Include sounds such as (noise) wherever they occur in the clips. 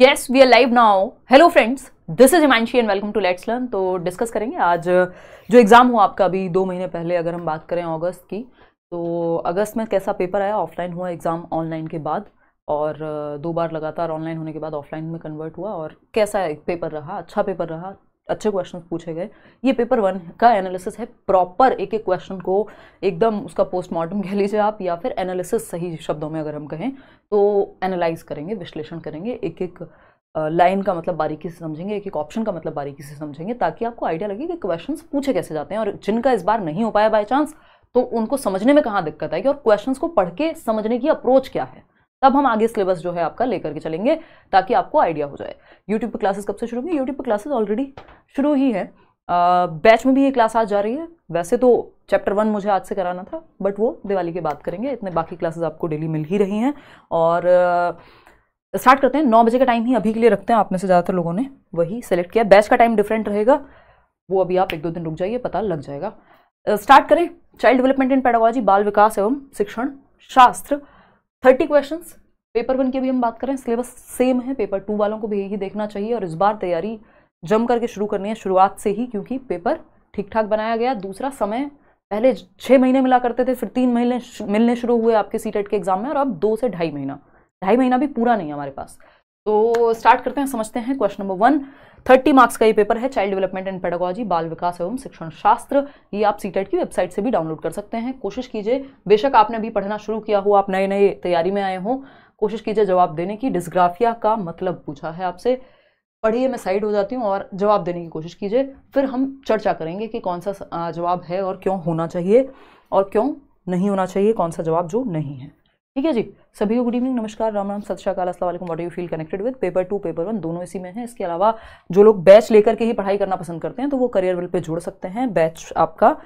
Yes we are live now hello friends this is Himanshi and welcome to let's learn तो discuss करेंगे आज जो exam हुआ आपका अभी दो महीने पहले अगर हम बात करें अगस्त की तो अगस्त में कैसा पेपर आया ऑफलाइन हुआ एग्ज़ाम ऑनलाइन के बाद और दो बार लगातार ऑनलाइन होने के बाद ऑफलाइन में कन्वर्ट हुआ और कैसा पेपर रहा अच्छा पेपर रहा अच्छे क्वेश्चन पूछे गए ये पेपर वन का एनालिसिस है प्रॉपर एक एक क्वेश्चन को एकदम उसका पोस्टमार्टम कह लीजिए आप या फिर एनालिसिस सही शब्दों में अगर हम कहें तो एनालाइज करेंगे विश्लेषण करेंगे एक एक लाइन का मतलब बारीकी से समझेंगे एक एक ऑप्शन का मतलब बारीकी से समझेंगे ताकि आपको आइडिया लगे कि क्वेश्चन पूछे कैसे जाते हैं और जिनका इस बार नहीं हो पाया बाई चांस तो उनको समझने में कहाँ दिक्कत आएगी और क्वेश्चन को पढ़ के समझने की अप्रोच क्या है तब हम आगे सिलेबस जो है आपका लेकर के चलेंगे ताकि आपको आइडिया हो जाए यूट्यूब पर क्लासेस कब से शुरू होंगी यूट्यूब पर क्लासेस ऑलरेडी शुरू ही है बैच में भी ये क्लास आज जा रही है वैसे तो चैप्टर वन मुझे आज से कराना था बट वो दिवाली के बाद करेंगे इतने बाकी क्लासेस आपको डेली मिल ही रही हैं और स्टार्ट करते हैं नौ बजे का टाइम ही अभी के लिए रखते हैं आप में से ज़्यादातर लोगों ने वही सेलेक्ट किया बैच का टाइम डिफरेंट रहेगा वो अभी आप एक दो दिन रुक जाइए पता लग जाएगा स्टार्ट करें चाइल्ड डेवलपमेंट एंड पेडागोलॉजी बाल विकास एवं शिक्षण शास्त्र थर्टी क्वेश्चंस पेपर वन की अभी हम बात करें सिलेबस सेम है पेपर टू वालों को भी यही देखना चाहिए और इस बार तैयारी जम करके शुरू करनी है शुरुआत से ही क्योंकि पेपर ठीक ठाक बनाया गया दूसरा समय पहले छः महीने मिला करते थे फिर तीन महीने मिलने शुरू हुए आपके सी के एग्जाम में और अब दो से ढाई महीना ढाई महीना भी पूरा नहीं है हमारे पास तो स्टार्ट करते हैं समझते हैं question number one thirty marks का ये पेपर है चाइल्ड डेवलपमेंट एंड पेडागोजी बाल विकास एवं शिक्षण शास्त्र ये आप सी की वेबसाइट से भी डाउनलोड कर सकते हैं कोशिश कीजिए बेशक आपने अभी पढ़ना शुरू किया हो आप नए नए तैयारी में आए हों कोशिश कीजिए जवाब देने की डिस्ग्राफिया का मतलब पूछा है आपसे पढ़िए मैं साइड हो जाती हूँ और जवाब देने की कोशिश कीजिए फिर हम चर्चा करेंगे कि कौन सा जवाब है और क्यों होना चाहिए और क्यों नहीं होना चाहिए कौन सा जवाब जो नहीं है ठीक है जी सभी को गुड इवनिंग नमस्कार राम राम सत श्रीकाल Aslam what you feel connected with paper two paper one दोनों इसी में है इसके अलावा जो लोग बैच लेकर के ही पढ़ाई करना पसंद करते हैं तो वो करियर वेल पे जुड़ सकते हैं बैच आपका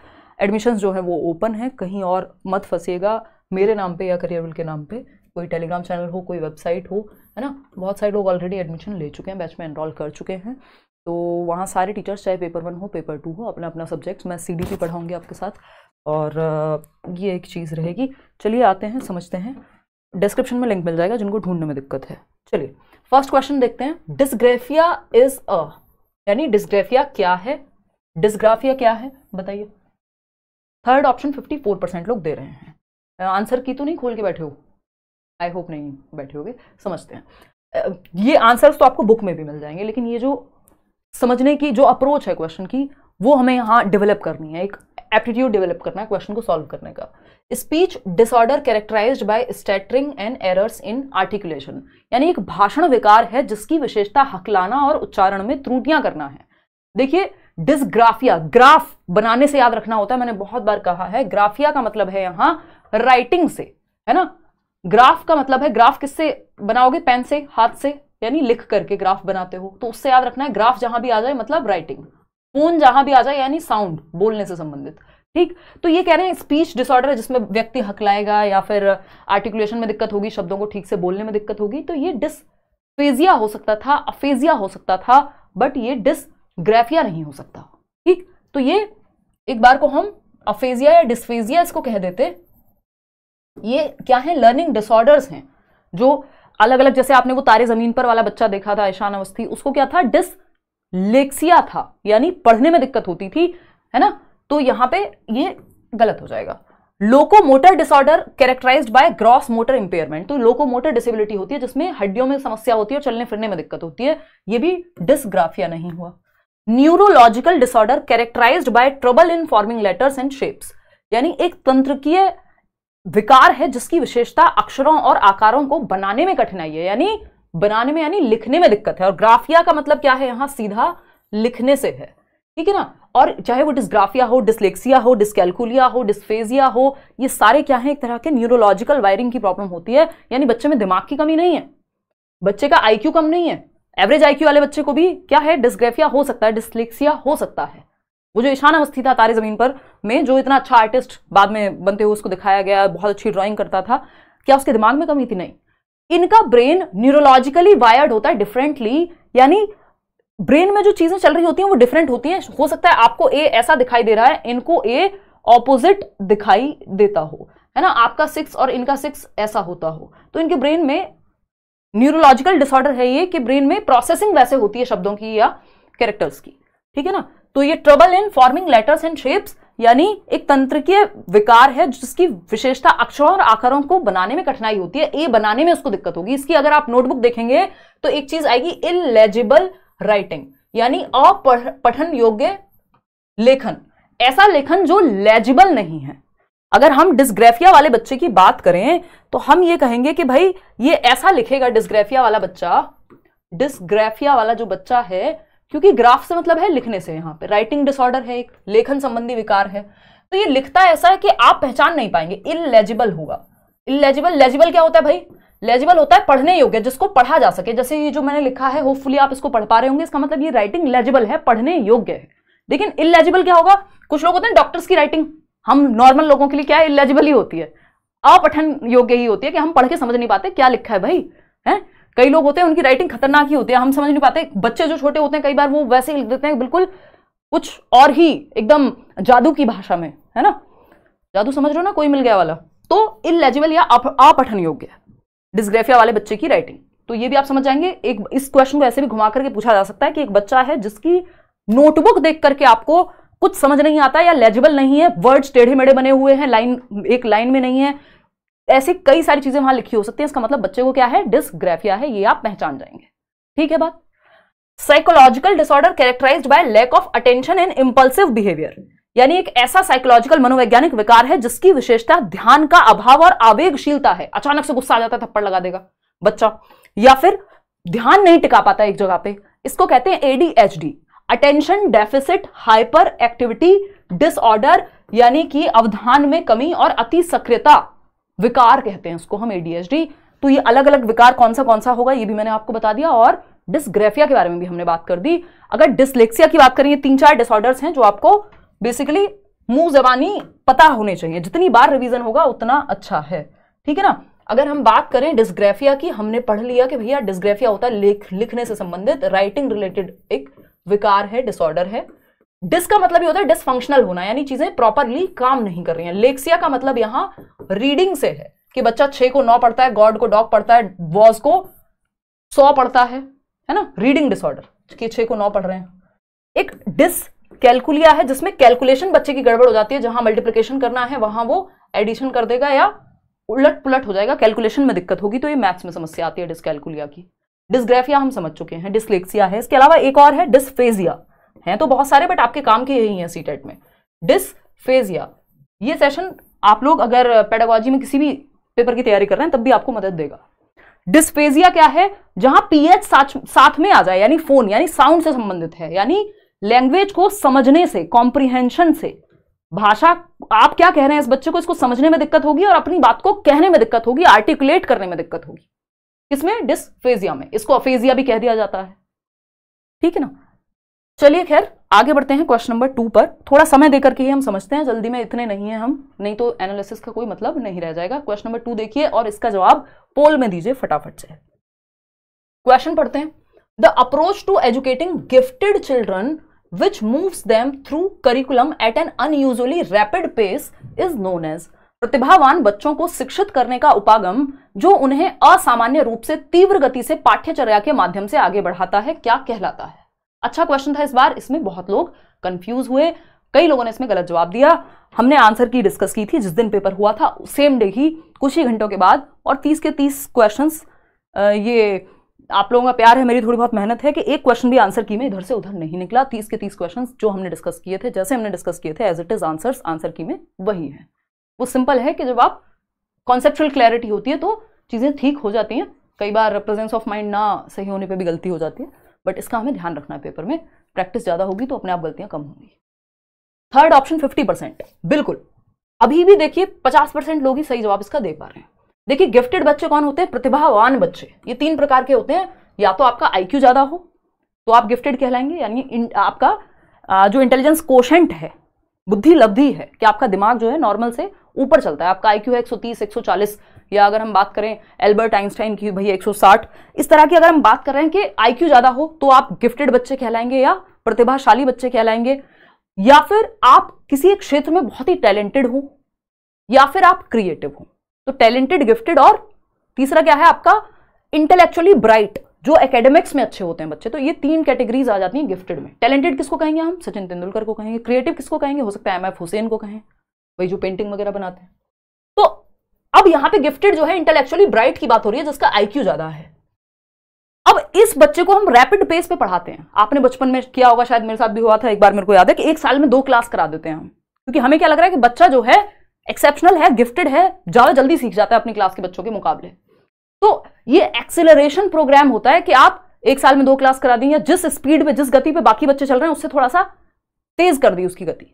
एडमिशन जो है वो ओपन है कहीं और मत फंसेगा मेरे नाम पे या करियर वेल के नाम पे कोई टेलीग्राम चैनल हो कोई वेबसाइट हो है ना बहुत सारे लोग ऑलरेडी एडमिशन ले चुके हैं बैच में एनरोल कर चुके हैं तो वहाँ सारे टीचर्स चाहे पेपर वन हो पेपर टू हो अपना अपना सब्जेक्ट्स मैं सी डी पढ़ाऊंगी पढ़ाऊँगी आपके साथ और ये एक चीज़ रहेगी चलिए आते हैं समझते हैं डिस्क्रिप्शन में लिंक मिल जाएगा जिनको ढूंढने में दिक्कत है चलिए फर्स्ट क्वेश्चन देखते हैं डिस्ग्रेफिया इज अ यानी डिस्ग्रेफिया क्या है डिस्ग्राफिया क्या है बताइए थर्ड ऑप्शन 54 परसेंट लोग दे रहे हैं आंसर की तो नहीं खोल के बैठे हो आई होप नहीं बैठे होगे समझते हैं ये आंसर्स तो आपको बुक में भी मिल जाएंगे लेकिन ये जो समझने की जो अप्रोच है क्वेश्चन की वो हमें यहाँ डेवलप करनी है एक एप्टीट्यूड डेवलप करना है क्वेश्चन को सॉल्व करने का speech disorder characterized by stuttering and errors in articulation यानी एक भाषण विकार है जिसकी विशेषता हकलाना और उच्चारण में त्रुटियां करना है देखिए डिसग्राफिया ग्राफ बनाने से याद रखना होता है मैंने बहुत बार कहा है ग्राफिया का मतलब है यहाँ राइटिंग से है ना ग्राफ का मतलब है ग्राफ किससे बनाओगे पेन से हाथ से यानी लिख करके ग्राफ बनाते हो तो उससे याद रखना है ग्राफ जहां भी आ जाए मतलब राइटिंग फोन जहां भी आ जाए यानी साउंड बोलने से संबंधित ठीक तो ये कह रहे हैं स्पीच डिसऑर्डर है जिसमें व्यक्ति हकलाएगा या फिर आर्टिकुलेशन में दिक्कत होगी शब्दों को ठीक से बोलने में दिक्कत होगी तो ये डिसफेजिया हो सकता था अफेजिया हो सकता था बट ये डिसग्राफिया नहीं हो सकता ठीक तो ये एक बार को हम अफेजिया या डिस्फेजिया इसको कह देते ये क्या है लर्निंग डिसऑर्डर्स हैं जो अलग अलग जैसे आपने वो तारे ज़मीन पर वाला बच्चा देखा था ईशान अवस्थी उसको क्या था डिसलेक्सिया था यानी पढ़ने में दिक्कत होती थी है ना तो यहां पे ये गलत हो जाएगा loco motor disorder characterize by gross motor impairment तो लोको मोटर डिसेबिलिटी होती है जिसमें हड्डियों में समस्या होती है और चलने फिरने में दिक्कत होती है ये भी डिसग्राफिया नहीं हुआ neurological disorder characterized by trouble in forming letters and shapes यानी एक तंत्रकीय विकार है जिसकी विशेषता अक्षरों और आकारों को बनाने में कठिनाई है यानी बनाने में यानी लिखने में दिक्कत है और ग्राफिया का मतलब क्या है यहां सीधा लिखने से है ठीक है ना और चाहे वो डिस्ग्राफिया हो डिसलेक्सिया हो डिस्कैलकुलिया हो डिस्फेजिया हो ये सारे क्या है एक तरह के न्यूरोलॉजिकल वायरिंग की प्रॉब्लम होती है यानी बच्चे में दिमाग की कमी नहीं है बच्चे का आईक्यू कम नहीं है एवरेज आईक्यू वाले बच्चे को भी क्या है डिस्ग्राफिया हो सकता है डिस्लेक्सिया हो सकता है वो जो ईशान अवस्थी था तारे ज़मीन पर में जो इतना अच्छा आर्टिस्ट बाद में बनते हुए उसको दिखाया गया बहुत अच्छी ड्राइंग करता था क्या उसके दिमाग में कमी थी नहीं इनका ब्रेन न्यूरोलॉजिकली वायर्ड होता है डिफरेंटली यानी ब्रेन में जो चीज़ें चल रही होती हैं वो डिफरेंट होती हैं हो सकता है आपको ए ऐसा दिखाई दे रहा है इनको ए ऑपोजिट दिखाई देता हो है ना आपका सिक्स और इनका सिक्स ऐसा होता हो तो इनके ब्रेन में न्यूरोलॉजिकल डिसऑर्डर है ये कि ब्रेन में प्रोसेसिंग वैसे होती है शब्दों की या कैरेक्टर्स की ठीक है ना तो ये trouble in forming letters and shapes यानी एक तंत्रिकीय विकार है जिसकी विशेषता अक्षरों और आकारों को बनाने में कठिनाई होती है ए बनाने में उसको दिक्कत होगी इसकी अगर आप नोटबुक देखेंगे तो एक चीज आएगी इलेजिबल राइटिंग यानी अपठन योग्य लेखन ऐसा लेखन जो लेजिबल नहीं है अगर हम डिस्ग्राफिया वाले बच्चे की बात करें तो हम ये कहेंगे कि भाई ये ऐसा लिखेगा डिस्ग्रेफिया वाला बच्चा डिस्ग्राफिया वाला जो बच्चा है क्योंकि ग्राफ से मतलब है लिखने से यहाँ पे राइटिंग डिसऑर्डर है एक लेखन संबंधी विकार है तो ये लिखता ऐसा है कि आप पहचान नहीं पाएंगे इलेजिबल होगा इलेजिबल लेजिबल क्या होता है भाई लेजिबल होता है पढ़ने योग्य जिसको पढ़ा जा सके जैसे ये जो मैंने लिखा है होपफुली आप इसको पढ़ पा रहे होंगे इसका मतलब ये राइटिंग लेजिबल है पढ़ने योग्य है लेकिन इलेजिबल क्या होगा कुछ लोग होते हैं डॉक्टर्स की राइटिंग हम नॉर्मल लोगों के लिए क्या है इलेजिबल ही होती है अपठन योग्य ही होती है कि हम पढ़ के समझ नहीं पाते क्या लिखा है भाई है कई लोग होते हैं उनकी राइटिंग खतरनाक ही होती है हम समझ नहीं पाते बच्चे जो छोटे होते हैं कई बार वो वैसे ही लिख देते हैं बिल्कुल कुछ और ही एकदम जादू की भाषा में है ना जादू समझ रहे हो ना कोई मिल गया वाला तो इलेजिबल या अपठन योग्य डिस्ग्रेफिया वाले बच्चे की राइटिंग तो ये भी आप समझ जाएंगे एक इस क्वेश्चन को ऐसे भी घुमा करके पूछा जा सकता है कि एक बच्चा है जिसकी नोटबुक देख करके आपको कुछ समझ नहीं आता या लेजिबल नहीं है वर्ड्स टेढ़े मेढ़े बने हुए हैं लाइन एक लाइन में नहीं है ऐसे कई सारी चीजें वहां लिखी हो सकती है इसका मतलब बच्चे को क्या है डिसग्राफिया है ये आप पहचान जाएंगे ठीक है बात psychological disorder characterize by lack of attention and impulsive behaviour यानी एक ऐसा साइकोलॉजिकल मनोवैज्ञानिक विकार है जिसकी विशेषता ध्यान का अभाव और आवेगशीलता है अचानक से गुस्सा आ जाता है थप्पड़ लगा देगा बच्चा या फिर ध्यान नहीं टिका पाता एक जगह पे इसको कहते हैं ADHD attention deficit hyperactivity disorder यानी कि अवधान में कमी और अति सक्रियता विकार कहते हैं उसको हम एडीएचडी तो ये अलग अलग विकार कौन सा कौन सा होगा ये भी मैंने आपको बता दिया और डिस्ग्रेफिया के बारे में भी हमने बात कर दी अगर डिसलेक्सिया की बात करें ये तीन चार डिसऑर्डर्स हैं जो आपको बेसिकली मुंह जबानी पता होने चाहिए जितनी बार रिवीजन होगा उतना अच्छा है ठीक है ना अगर हम बात करें डिसग्रेफिया की हमने पढ़ लिया कि भैया डिसग्रेफिया होता है लिख लिखने से संबंधित राइटिंग रिलेटेड एक विकार है डिसऑर्डर है डिस का मतलब ये होता है डिसफंक्शनल होना यानी चीजें प्रॉपरली काम नहीं कर रही हैं लेक्सिया का मतलब यहां रीडिंग से है कि बच्चा छे को नौ पढ़ता है गॉड को डॉग पढ़ता है वॉज को सौ पढ़ता है है ना रीडिंग डिसऑर्डर कि छः को नौ पढ़ रहे हैं एक डिस कैलकुलिया है जिसमें कैलकुलेशन बच्चे की गड़बड़ हो जाती है जहां मल्टीप्लीकेशन करना है वहां वो एडिशन कर देगा या उलट पुलट हो जाएगा कैलकुलेशन में दिक्कत होगी तो ये मैथ्स में समस्या आती है डिस्कैलकुलिया की डिस्ग्राफिया हम समझ चुके हैं डिस्लेक्सिया है इसके अलावा एक और है डिसफेजिया हैं तो बहुत सारे बट आपके काम के यही हैं सीटेट टेट e में डिसफेजिया ये सेशन आप लोग अगर पेडागोजी में किसी भी पेपर की तैयारी कर रहे हैं तब भी आपको मदद देगा डिस्पेजिया क्या है जहां पीएच साथ में आ जाए यानी फोन यानी साउंड से संबंधित है यानी लैंग्वेज को समझने से कॉम्प्रिहेंशन से भाषा आप क्या कह रहे हैं इस बच्चे को इसको समझने में दिक्कत होगी और अपनी बात को कहने में दिक्कत होगी आर्टिकुलेट करने में दिक्कत होगी किसमें डिस्फेजिया में इसको अफेजिया भी कह दिया जाता है ठीक है ना चलिए खैर आगे बढ़ते हैं क्वेश्चन नंबर टू पर थोड़ा समय देकर के ही हम समझते हैं जल्दी में इतने नहीं है हम नहीं तो एनालिसिस का कोई मतलब नहीं रह जाएगा क्वेश्चन नंबर टू देखिए और इसका जवाब पोल में दीजिए फटाफट से क्वेश्चन पढ़ते हैं the approach to educating gifted children which move them through curriculum at an unusually rapid pace is known as प्रतिभावान बच्चों को शिक्षित करने का उपागम जो उन्हें असामान्य रूप से तीव्र गति से पाठ्यचर्या के माध्यम से आगे बढ़ाता है क्या कहलाता है अच्छा क्वेश्चन था इस बार इसमें बहुत लोग कंफ्यूज हुए कई लोगों ने इसमें गलत जवाब दिया हमने आंसर की डिस्कस की थी जिस दिन पेपर हुआ था सेम डे ही कुछ ही घंटों के बाद और तीस के तीस क्वेश्चन ये आप लोगों का प्यार है मेरी थोड़ी बहुत मेहनत है कि एक क्वेश्चन भी आंसर की में इधर से उधर नहीं निकला तीस के तीस क्वेश्चन जो हमने डिस्कस किए थे जैसे हमने डिस्कस किए थे as it is answers answer की में वही है वो सिंपल है कि जब आप कॉन्सेप्चुअल क्लैरिटी होती है तो चीज़ें ठीक हो जाती हैं कई बार प्रेजेंस ऑफ माइंड ना सही होने पर भी गलती हो जाती है बट इसका हमें ध्यान रखना है पेपर में प्रैक्टिस ज़्यादा होगी तो अपने आप गलतियां कम होंगी थर्ड ऑप्शन फिफ्टी परसेंट बिल्कुल अभी भी देखिए पचास परसेंट लोग ही सही जवाब इसका दे पा रहे हैं देखिए गिफ्टेड बच्चे कौन होते हैं प्रतिभावान बच्चे ये तीन प्रकार के होते हैं या तो आपका आईक्यू ज़्यादा हो तो आप गिफ्टेड कहलाएंगे यानी आपका जो इंटेलिजेंस कोशेंट है बुद्धि लब्धि है कि आपका दिमाग जो है नॉर्मल से ऊपर चलता है आपका आईक्यू है 130 140 या अगर हम बात करें एल्बर्ट आइंस्टाइन की भैया 160 इस तरह की अगर हम बात कर रहे हैं कि आईक्यू ज़्यादा हो तो आप गिफ्टेड बच्चे कहलाएंगे या प्रतिभाशाली बच्चे कहलाएंगे या फिर आप किसी एक क्षेत्र में बहुत ही टैलेंटेड हो या फिर आप क्रिएटिव हो तो टैलेंटेड गिफ्टेड और तीसरा क्या है आपका इंटेलेक्चुअली ब्राइट जो एकेडमिक्स में अच्छे होते हैं बच्चे तो ये तीन कैटेगरीज आ जाती हैं गिफ्टेड में टैलेंटेड किसको कहेंगे हम सचिन तेंदुलकर को कहेंगे क्रिएटिव किसको कहेंगे हो सकता है एम एफ हुसैन को कहें भाई जो पेंटिंग वगैरह बनाते हैं तो अब यहां पे गिफ्टेड जो है इंटेलेक्चुअली ब्राइट की बात हो रही है जिसका आईक्यू ज्यादा है अब इस बच्चे को हम रैपिड पेस पे पढ़ाते हैं आपने बचपन में किया होगा शायद मेरे साथ भी हुआ था एक बार मेरे को याद है कि एक साल में दो क्लास करा देते हैं हम क्योंकि हमें क्या लग रहा है कि बच्चा जो है एक्सेप्शनल है गिफ्टेड है ज्यादा जल्दी सीख जाता है अपनी क्लास के बच्चों के मुकाबले तो ये एक्सेलरेशन प्रोग्राम होता है कि आप एक साल में दो क्लास करा दी या जिस स्पीड पे जिस गति पे बाकी बच्चे चल रहे हैं उससे थोड़ा सा तेज कर दी उसकी गति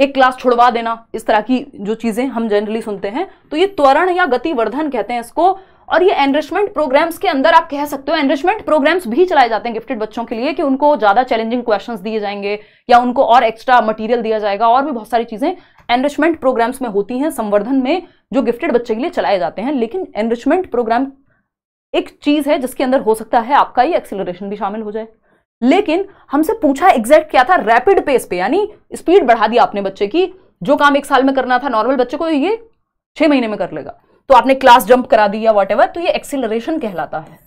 एक क्लास छुड़वा देना इस तरह की जो चीजें हम जनरली सुनते हैं तो ये त्वरण या गतिवर्धन कहते हैं इसको और ये एनरिचमेंट प्रोग्राम्स के अंदर आप कह सकते हो एनरिचमेंट प्रोग्राम्स भी चलाए जाते हैं गिफ्टेड बच्चों के लिए कि उनको ज्यादा चैलेंजिंग क्वेश्चंस दिए जाएंगे या उनको और एक्स्ट्रा मटेरियल दिया जाएगा और भी बहुत सारी चीजें एनरिचमेंट प्रोग्राम्स में होती हैं संवर्धन में जो गिफ्टेड बच्चे के लिए चलाए जाते हैं लेकिन एनरिचमेंट प्रोग्राम एक चीज है जिसके अंदर हो सकता है आपका ये एक्सिलरेशन भी शामिल हो जाए लेकिन हमसे पूछा एग्जैक्ट क्या था रैपिड पेस पे यानी स्पीड बढ़ा दिया आपने बच्चे की जो काम एक साल में करना था नॉर्मल बच्चे को ये छह महीने में कर लेगा तो आपने क्लास जंप करा दिया वॉट तो ये एक्सिलरेशन कहलाता है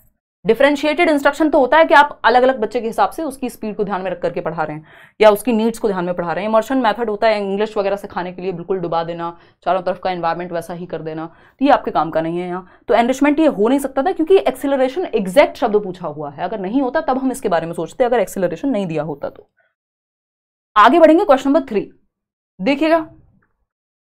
डिफ्रेंशिएटेड इंस्ट्रक्शन तो होता है कि आप अलग अलग बच्चे के हिसाब से उसकी स्पीड को ध्यान में रख करके पढ़ा रहे हैं या उसकी नीड्स को ध्यान में पढ़ा रहे हैं इमर्शन मेथड होता है इंग्लिश वगैरह सिखाने के लिए बिल्कुल डुबा देना चारों तरफ का इन्वायरमेंट वैसा ही कर देना तो ये आपके काम का नहीं है यहाँ तो एनरिचमेंट ये हो नहीं सकता था क्योंकि एक्सिलरेशन एग्जैक्ट शब्द पूछा हुआ है अगर नहीं होता तब हम इसके बारे में सोचते अगर एक्सिलरेशन नहीं दिया होता तो आगे बढ़ेंगे क्वेश्चन नंबर थ्री देखिएगा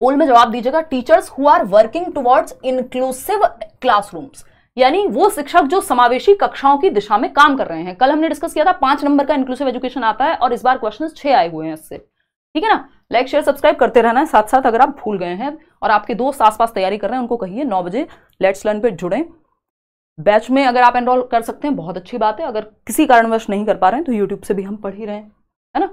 पोल में जवाब दीजिएगा teachers who are working towards inclusive classrooms यानी वो शिक्षक जो समावेशी कक्षाओं की दिशा में काम कर रहे हैं कल हमने डिस्कस किया था पांच नंबर का इंक्लूसिव एजुकेशन आता है और इस बार क्वेश्चन छह आए हुए हैं इससे ठीक है ना लाइक शेयर सब्सक्राइब करते रहना है साथ साथ अगर आप भूल गए हैं और आपके दोस्त आसपास तैयारी कर रहे हैं उनको कहिए नौ बजे लेट्स लर्न पे जुड़े बैच में अगर आप एनरोल कर सकते हैं बहुत अच्छी बात है अगर किसी कारणवश नहीं कर पा रहे हैं तो यूट्यूब से भी हम पढ़ ही रहे हैं है ना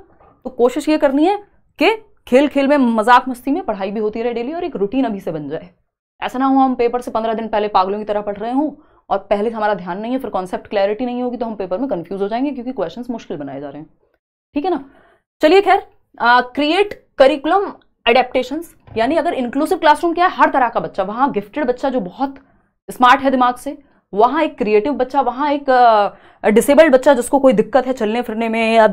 तो कोशिश ये करनी है कि खेल खेल में मजाक मस्ती में पढ़ाई भी होती रहे डेली और एक रूटीन अभी से बन जाए ऐसा ना हो हम पेपर से पंद्रह दिन पहले पागलों की तरह पढ़ रहे हों और पहले हमारा ध्यान नहीं है फिर कॉन्सेप्ट क्लैरिटी नहीं होगी तो हम पेपर में कन्फ्यूज हो जाएंगे क्योंकि क्वेश्चन मुश्किल बनाए जा रहे हैं ठीक है ना चलिए खैर क्रिएट करिकुलम एडेप्टेशन यानी अगर इंक्लूसिव क्लासरूम क्या है हर तरह का बच्चा वहाँ गिफ्टेड बच्चा जो बहुत स्मार्ट है दिमाग से वहाँ एक क्रिएटिव बच्चा वहाँ एक डिसेबल्ड बच्चा जिसको कोई दिक्कत है चलने फिरने में या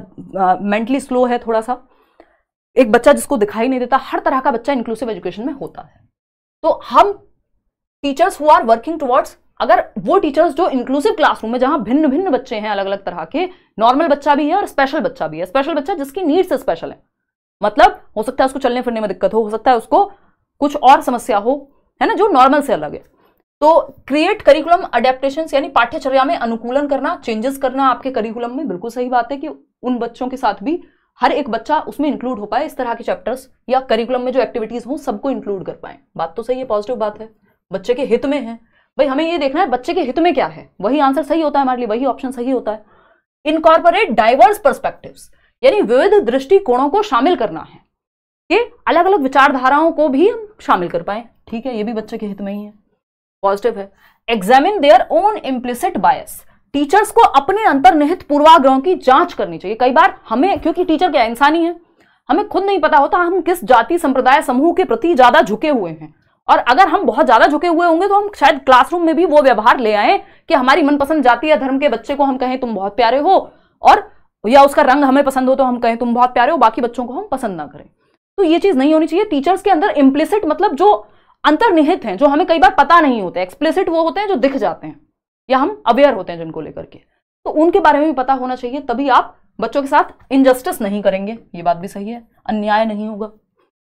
मेंटली स्लो है थोड़ा सा एक बच्चा जिसको दिखाई नहीं देता हर तरह का बच्चा इंक्लूसिव एजुकेशन में होता है तो हम teachers who are working towards अगर वो टीचर्स जो इंक्लूसिव क्लासरूम में जहां भिन्न भिन्न बच्चे हैं अलग अलग तरह के नॉर्मल बच्चा भी है और स्पेशल बच्चा भी है स्पेशल बच्चा जिसकी नीड से स्पेशल है मतलब हो सकता है उसको चलने फिरने में दिक्कत हो हो सकता है उसको कुछ और समस्या हो है ना जो नॉर्मल से अलग है तो क्रिएट करिकुलम अडेप्टेशन यानी पाठ्यचर्या में अनुकूलन करना चेंजेस करना आपके करिकुलम में बिल्कुल सही बात है कि उन बच्चों के साथ भी हर एक बच्चा उसमें इंक्लूड हो पाए इस तरह के चैप्टर्स या करिकुलम में जो एक्टिविटीज़ हों सबको इंक्लूड कर पाए बात तो सही है पॉजिटिव बात है बच्चे के हित में है भाई हमें ये देखना है बच्चे के हित में क्या है वही आंसर सही होता है हमारे लिए वही ऑप्शन सही होता है इनकॉर्पोरेट डाइवर्स परस्पेक्टिव यानी विविध दृष्टिकोणों को शामिल करना है कि अलग अलग विचारधाराओं को भी हम शामिल कर पाए ठीक है ये भी बच्चे के हित में ही है पॉजिटिव है examine their own implicit bias teachers को अपने अंतर्निहित पूर्वाग्रहों की जांच करनी चाहिए कई बार हमें क्योंकि टीचर क्या इंसान ही है हमें खुद नहीं पता होता हम किस जाति संप्रदाय समूह के प्रति ज्यादा झुके हुए हैं और अगर हम बहुत ज्यादा झुके हुए होंगे तो हम शायद क्लासरूम में भी वो व्यवहार ले आए कि हमारी मनपसंद जाति या धर्म के बच्चे को हम कहें तुम बहुत प्यारे हो और या उसका रंग हमें पसंद हो तो हम कहें तुम बहुत प्यारे हो बाकी बच्चों को हम पसंद ना करें तो ये चीज नहीं होनी चाहिए टीचर्स के अंदर इम्प्लिसिट मतलब जो अंतर्निहित हैं जो हमें कई बार पता नहीं होते एक्सप्लिसिट वो होते हैं जो दिख जाते हैं या हम अवेयर होते हैं जिनको लेकर के तो उनके बारे में भी पता होना चाहिए तभी आप बच्चों के साथ इनजस्टिस नहीं करेंगे ये बात भी सही है अन्याय नहीं होगा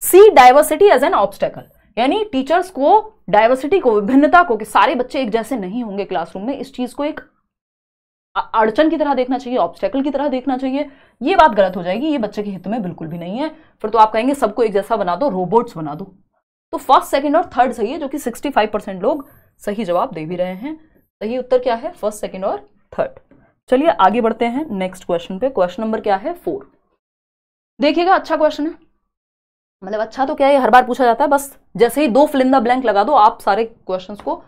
see diversity as an obstacle यानी टीचर्स को डाइवर्सिटी को विभिन्नता को कि सारे बच्चे एक जैसे नहीं होंगे क्लासरूम में इस चीज को एक अड़चन की तरह देखना चाहिए ऑब्स्टेकल की तरह देखना चाहिए ये बात गलत हो जाएगी ये बच्चे के हित में बिल्कुल भी नहीं है फिर तो आप कहेंगे सबको एक जैसा बना दो रोबोट्स बना दो तो फर्स्ट सेकेंड और थर्ड सही है जो कि सिक्सटी फाइव परसेंट लोग सही जवाब दे भी रहे हैं सही तो उत्तर क्या है फर्स्ट सेकेंड और थर्ड चलिए आगे बढ़ते हैं नेक्स्ट क्वेश्चन पे क्वेश्चन नंबर क्या है फोर देखिएगा अच्छा क्वेश्चन है मतलब अच्छा तो क्या है हर बार पूछा जाता है बस जैसे ही दो फिलिंदा ब्लैंक लगा दो आप सारे क्वेश्चंस को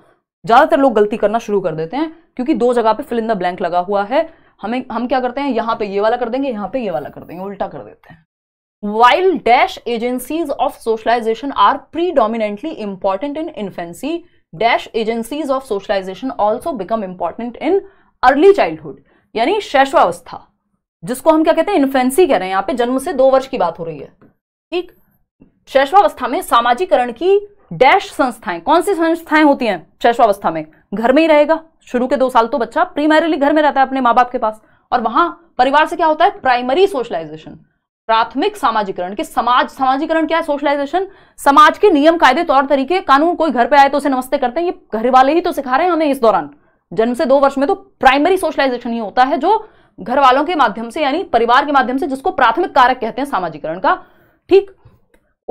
ज़्यादातर लोग गलती करना शुरू कर देते हैं क्योंकि दो जगह पे फिलिंदा ब्लैंक लगा हुआ है हमें हम क्या करते हैं यहाँ पे ये वाला कर देंगे यहाँ पे ये वाला कर देंगे उल्टा कर देते हैं while dash agencies of socialization are predominantly important in infancy dash agencies of socialization also become important in early childhood यानी शैशवावस्था जिसको हम क्या कहते हैं इन्फेंसी कह रहे हैं यहाँ पे जन्म से दो वर्ष की बात हो रही है ठीक शैशवावस्था में सामाजिकरण की डैश संस्थाएं कौन सी संस्थाएं होती हैं शैशवावस्था में घर में ही रहेगा शुरू के दो साल तो बच्चा प्रीमायरली घर में रहता है अपने माँ बाप के पास और वहां परिवार से क्या होता है प्राइमरी सोशलाइजेशन प्राथमिक सामाजिकरण के समाज सामाजिकरण क्या है सोशलाइजेशन समाज के नियम कायदे तौर तरीके कानून कोई घर पे आए तो उसे नमस्ते करते हैं ये घर वाले ही तो सिखा रहे हैं हमें इस दौरान जन्म से दो वर्ष में तो प्राइमरी सोशलाइजेशन ही होता है जो घर वालों के माध्यम से यानी परिवार के माध्यम से जिसको प्राथमिक कारक कहते हैं सामाजिकरण का ठीक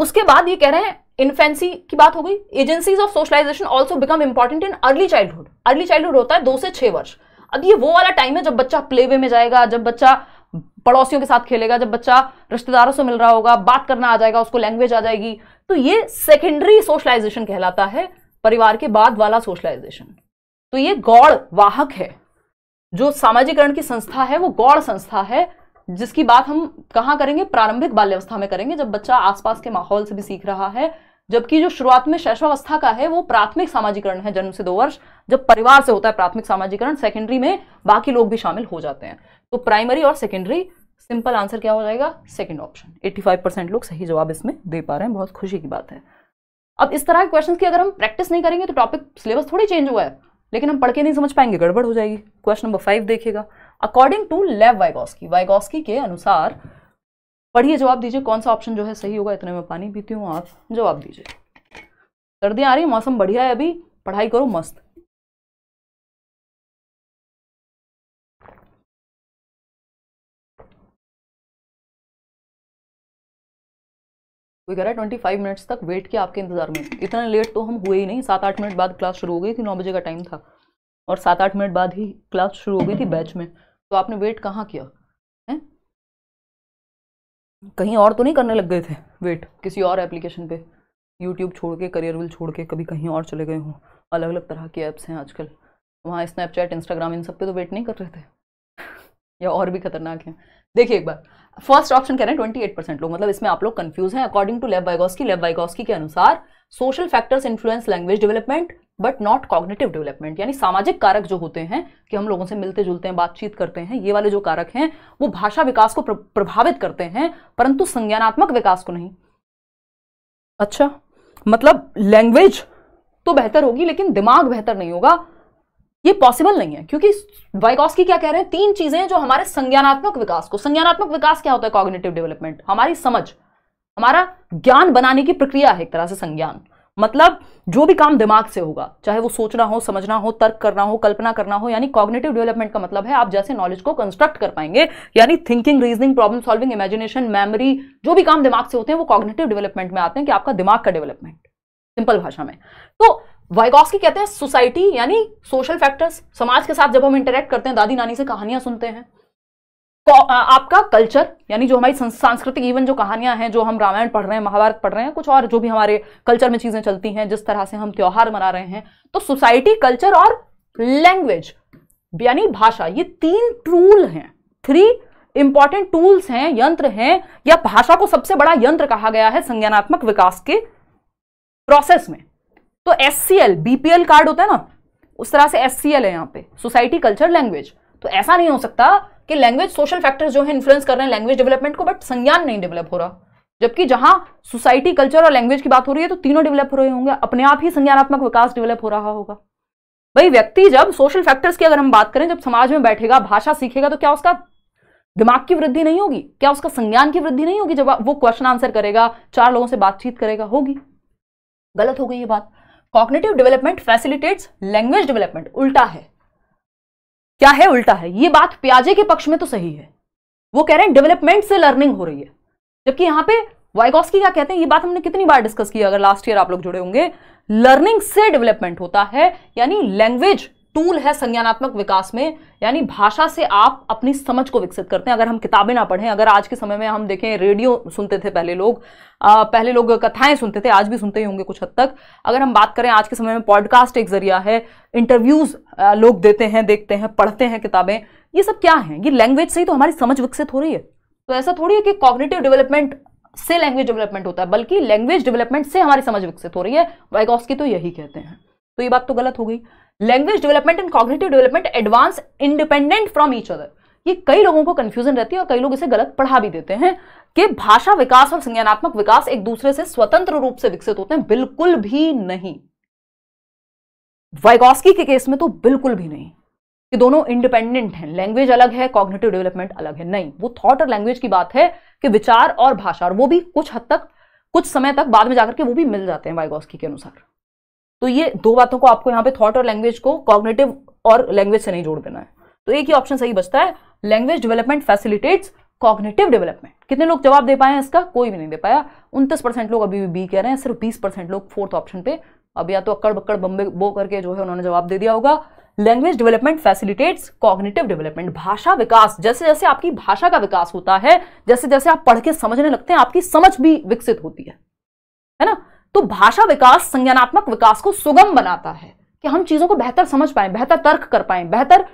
उसके बाद ये कह रहे हैं इन्फेंसी की बात हो गई agencies of socialization also become important in early childhood early childhood होता है दो से छह वर्ष अब ये वो वाला टाइम है जब बच्चा प्ले वे में जाएगा जब बच्चा पड़ोसियों के साथ खेलेगा जब बच्चा रिश्तेदारों से मिल रहा होगा बात करना आ जाएगा उसको लैंग्वेज आ जाएगी तो ये सेकेंडरी सोशलाइजेशन कहलाता है परिवार के बाद वाला सोशलाइजेशन तो ये गौड़ वाहक है जो सामाजिकरण की संस्था है वो गौड़ संस्था है जिसकी बात हम कहाँ करेंगे प्रारंभिक बाल्यावस्था में करेंगे जब बच्चा आसपास के माहौल से भी सीख रहा है जबकि जो शुरुआत में शैशवावस्था का है वो प्राथमिक सामाजिकरण है जन्म से दो वर्ष जब परिवार से होता है प्राथमिक सामाजिकरण सेकेंडरी में बाकी लोग भी शामिल हो जाते हैं तो प्राइमरी और सेकेंडरी सिंपल आंसर क्या हो जाएगा सेकेंड ऑप्शन 85 परसेंट लोग सही जवाब इसमें दे पा रहे हैं बहुत खुशी की बात है अब इस तरह के क्वेश्चन की अगर हम प्रैक्टिस नहीं करेंगे तो टॉपिक सिलेबस थोड़ी चेंज हुआ है लेकिन हम पढ़ के नहीं समझ पाएंगे गड़बड़ हो जाएगी क्वेश्चन नंबर फाइव देखेगा according to Lev Vygotsky Vygotsky के अनुसार पढ़िए जवाब दीजिए कौन सा ऑप्शन जो है सही होगा इतने में पानी पीती हूँ आप जवाब दीजिए सर्दियाँ आ रही मौसम बढ़िया है अभी पढ़ाई करो मस्त कोई कह रहा है ट्वेंटी फाइव मिनट्स तक वेट किया आपके इंतजार में इतना लेट तो हम हुए ही नहीं सात आठ मिनट बाद क्लास शुरू हो गई थी नौ बजे का टाइम था और सात आठ मिनट बाद ही क्लास शुरू हो गई थी बैच में तो आपने वेट कहाँ किया है कहीं और तो नहीं करने लग गए थे वेट किसी और एप्लीकेशन पे यूट्यूब छोड़ के करियर विल छोड़ के कभी कहीं और चले गए हों अलग अलग तरह के ऐप्स हैं आजकल वहाँ स्नैपचैट इंस्टाग्राम इन सब पे तो वेट नहीं कर रहे थे (laughs) या और भी खतरनाक हैं देखिए एक बार फर्स्ट ऑप्शन कह रहे हैं ट्वेंटी एट परसेंट लोग मतलब इसमें आप लोग कंफ्यूज हैं according to Lev Vygotsky Lev Vygotsky के अनुसार social factors influence language development but not cognitive development यानी सामाजिक कारक जो होते हैं कि हम लोगों से मिलते जुलते हैं बातचीत करते हैं ये वाले जो कारक हैं वो भाषा विकास को प्रभावित करते हैं परंतु संज्ञानात्मक विकास को नहीं अच्छा मतलब लैंग्वेज तो बेहतर होगी लेकिन दिमाग बेहतर नहीं होगा ये पॉसिबल नहीं है क्योंकि वाइकॉस्की क्या कह रहे हैं तीन चीजें हैं जो हमारे संज्ञानात्मक विकास को संज्ञानात्मक विकास क्या होता है कॉग्निटिव डेवलपमेंट हमारी समझ हमारा ज्ञान बनाने की प्रक्रिया है एक तरह से संज्ञान मतलब जो भी काम दिमाग से होगा चाहे वो सोचना हो समझना हो तर्क करना हो कल्पना करना हो यानी कॉग्निटिव डेवलपमेंट का मतलब है आप जैसे नॉलेज को कंस्ट्रक्ट कर पाएंगे यानी thinking reasoning problem solving imagination memory जो भी काम दिमाग से होते हैं वो कॉग्निटिव डेवलपमेंट में आते हैं कि आपका दिमाग का डेवलपमेंट सिंपल भाषा में तो वाइगॉस्की कहते हैं सोसाइटी यानी सोशल फैक्टर्स समाज के साथ जब हम इंटरेक्ट करते हैं दादी नानी से कहानियां सुनते हैं आपका कल्चर यानी जो हमारी सांस्कृतिक इवन जो कहानियां हैं जो हम रामायण पढ़ रहे हैं महाभारत पढ़ रहे हैं कुछ और जो भी हमारे कल्चर में चीज़ें चलती हैं जिस तरह से हम त्यौहार मना रहे हैं तो सोसाइटी कल्चर और लैंग्वेज यानी भाषा ये तीन टूल हैं थ्री इंपॉर्टेंट टूल्स हैं यंत्र हैं या भाषा को सबसे बड़ा यंत्र कहा गया है संज्ञानात्मक विकास के प्रोसेस में तो S C L BPL card होता है ना उस तरह से एस सी एल है यहाँ पे सोसाइटी कल्चर लैंग्वेज तो ऐसा नहीं हो सकता कि लैंग्वेज सोशल फैक्टर्स जो है इन्फ्लुएंस कर रहे हैं लैंग्वेज डेवलपमेंट को बट संज्ञान नहीं डेवलप हो रहा जबकि जहां सोसाइटी कल्चर और लैंग्वेज की बात हो रही है तो तीनों डेवलप हो रहे होंगे अपने आप ही संज्ञानात्मक विकास डेवलप हो रहा होगा भाई व्यक्ति जब सोशल फैक्टर्स की अगर हम बात करें जब समाज में बैठेगा भाषा सीखेगा तो क्या उसका दिमाग की वृद्धि नहीं होगी क्या उसका संज्ञान की वृद्धि नहीं होगी जब वो क्वेश्चन आंसर करेगा चार लोगों से बातचीत करेगा होगी गलत हो गई ये बात cognitive development facilitates language development उल्टा है क्या है उल्टा है ये बात प्याजे के पक्ष में तो सही है वो कह रहे हैं डेवलपमेंट से लर्निंग हो रही है जबकि यहां पे वाइगोस्की क्या कहते हैं ये बात हमने कितनी बार डिस्कस की अगर लास्ट ईयर आप लोग जुड़े होंगे लर्निंग से डेवलपमेंट होता है यानी लैंग्वेज टूल है संज्ञानात्मक विकास में यानी भाषा से आप अपनी समझ को विकसित करते हैं अगर हम किताबें ना पढ़ें अगर आज के समय में हम देखें रेडियो सुनते थे पहले लोग आ, पहले लोग कथाएं सुनते थे आज भी सुनते ही होंगे कुछ हद तक अगर हम बात करें आज के समय में पॉडकास्ट एक जरिया है इंटरव्यूज़ लोग देते हैं देखते हैं पढ़ते हैं किताबें ये सब क्या है ये लैंग्वेज से ही तो हमारी समझ विकसित हो रही है तो ऐसा थोड़ी है कि कॉग्नेटिव डेवलपमेंट से लैंग्वेज डेवलपमेंट होता है बल्कि लैंग्वेज डेवलपमेंट से हमारी समझ विकसित हो रही है की तो यही कहते हैं तो ये बात तो गलत हो गई language development and cognitive development advance independent from each other ये कई लोगों को कंफ्यूजन रहती है और कई लोग इसे गलत पढ़ा भी देते हैं कि भाषा विकास और संज्ञानात्मक विकास एक दूसरे से स्वतंत्र रूप से विकसित होते हैं बिल्कुल भी नहीं वाइगोस्की के केस में तो बिल्कुल भी नहीं कि दोनों इंडिपेंडेंट हैं लैंग्वेज अलग है कॉग्नेटिव डेवलपमेंट अलग है नहीं वो थॉट और लैंग्वेज की बात है कि विचार और भाषा और वो भी कुछ हद तक कुछ समय तक बाद में जाकर के वो भी मिल जाते हैं वाइगोस्की के अनुसार तो ये दो बातों को आपको यहाँ पे थॉट और लैंग्वेज को कॉग्नेटिव और लैंग्वेज से नहीं जोड़ देना है तो एक ही ऑप्शन सही बचता है language development facilitates cognitive development कितने लोग जवाब दे पाए हैं इसका कोई भी नहीं दे पाया उनतीस परसेंट लोग अभी भी बी कह रहे हैं सिर्फ बीस परसेंट लोग फोर्थ ऑप्शन पे अब या तो अक्कड़ बक्कड़ बम्बे बो करके जो है उन्होंने जवाब दे दिया होगा language development facilitates cognitive development भाषा विकास जैसे जैसे आपकी भाषा का विकास होता है जैसे जैसे आप पढ़ के समझने लगते हैं आपकी समझ भी विकसित होती है है ना तो भाषा विकास संज्ञानात्मक विकास को सुगम बनाता है कि हम चीज़ों को बेहतर समझ पाए बेहतर तर्क कर पाए बेहतर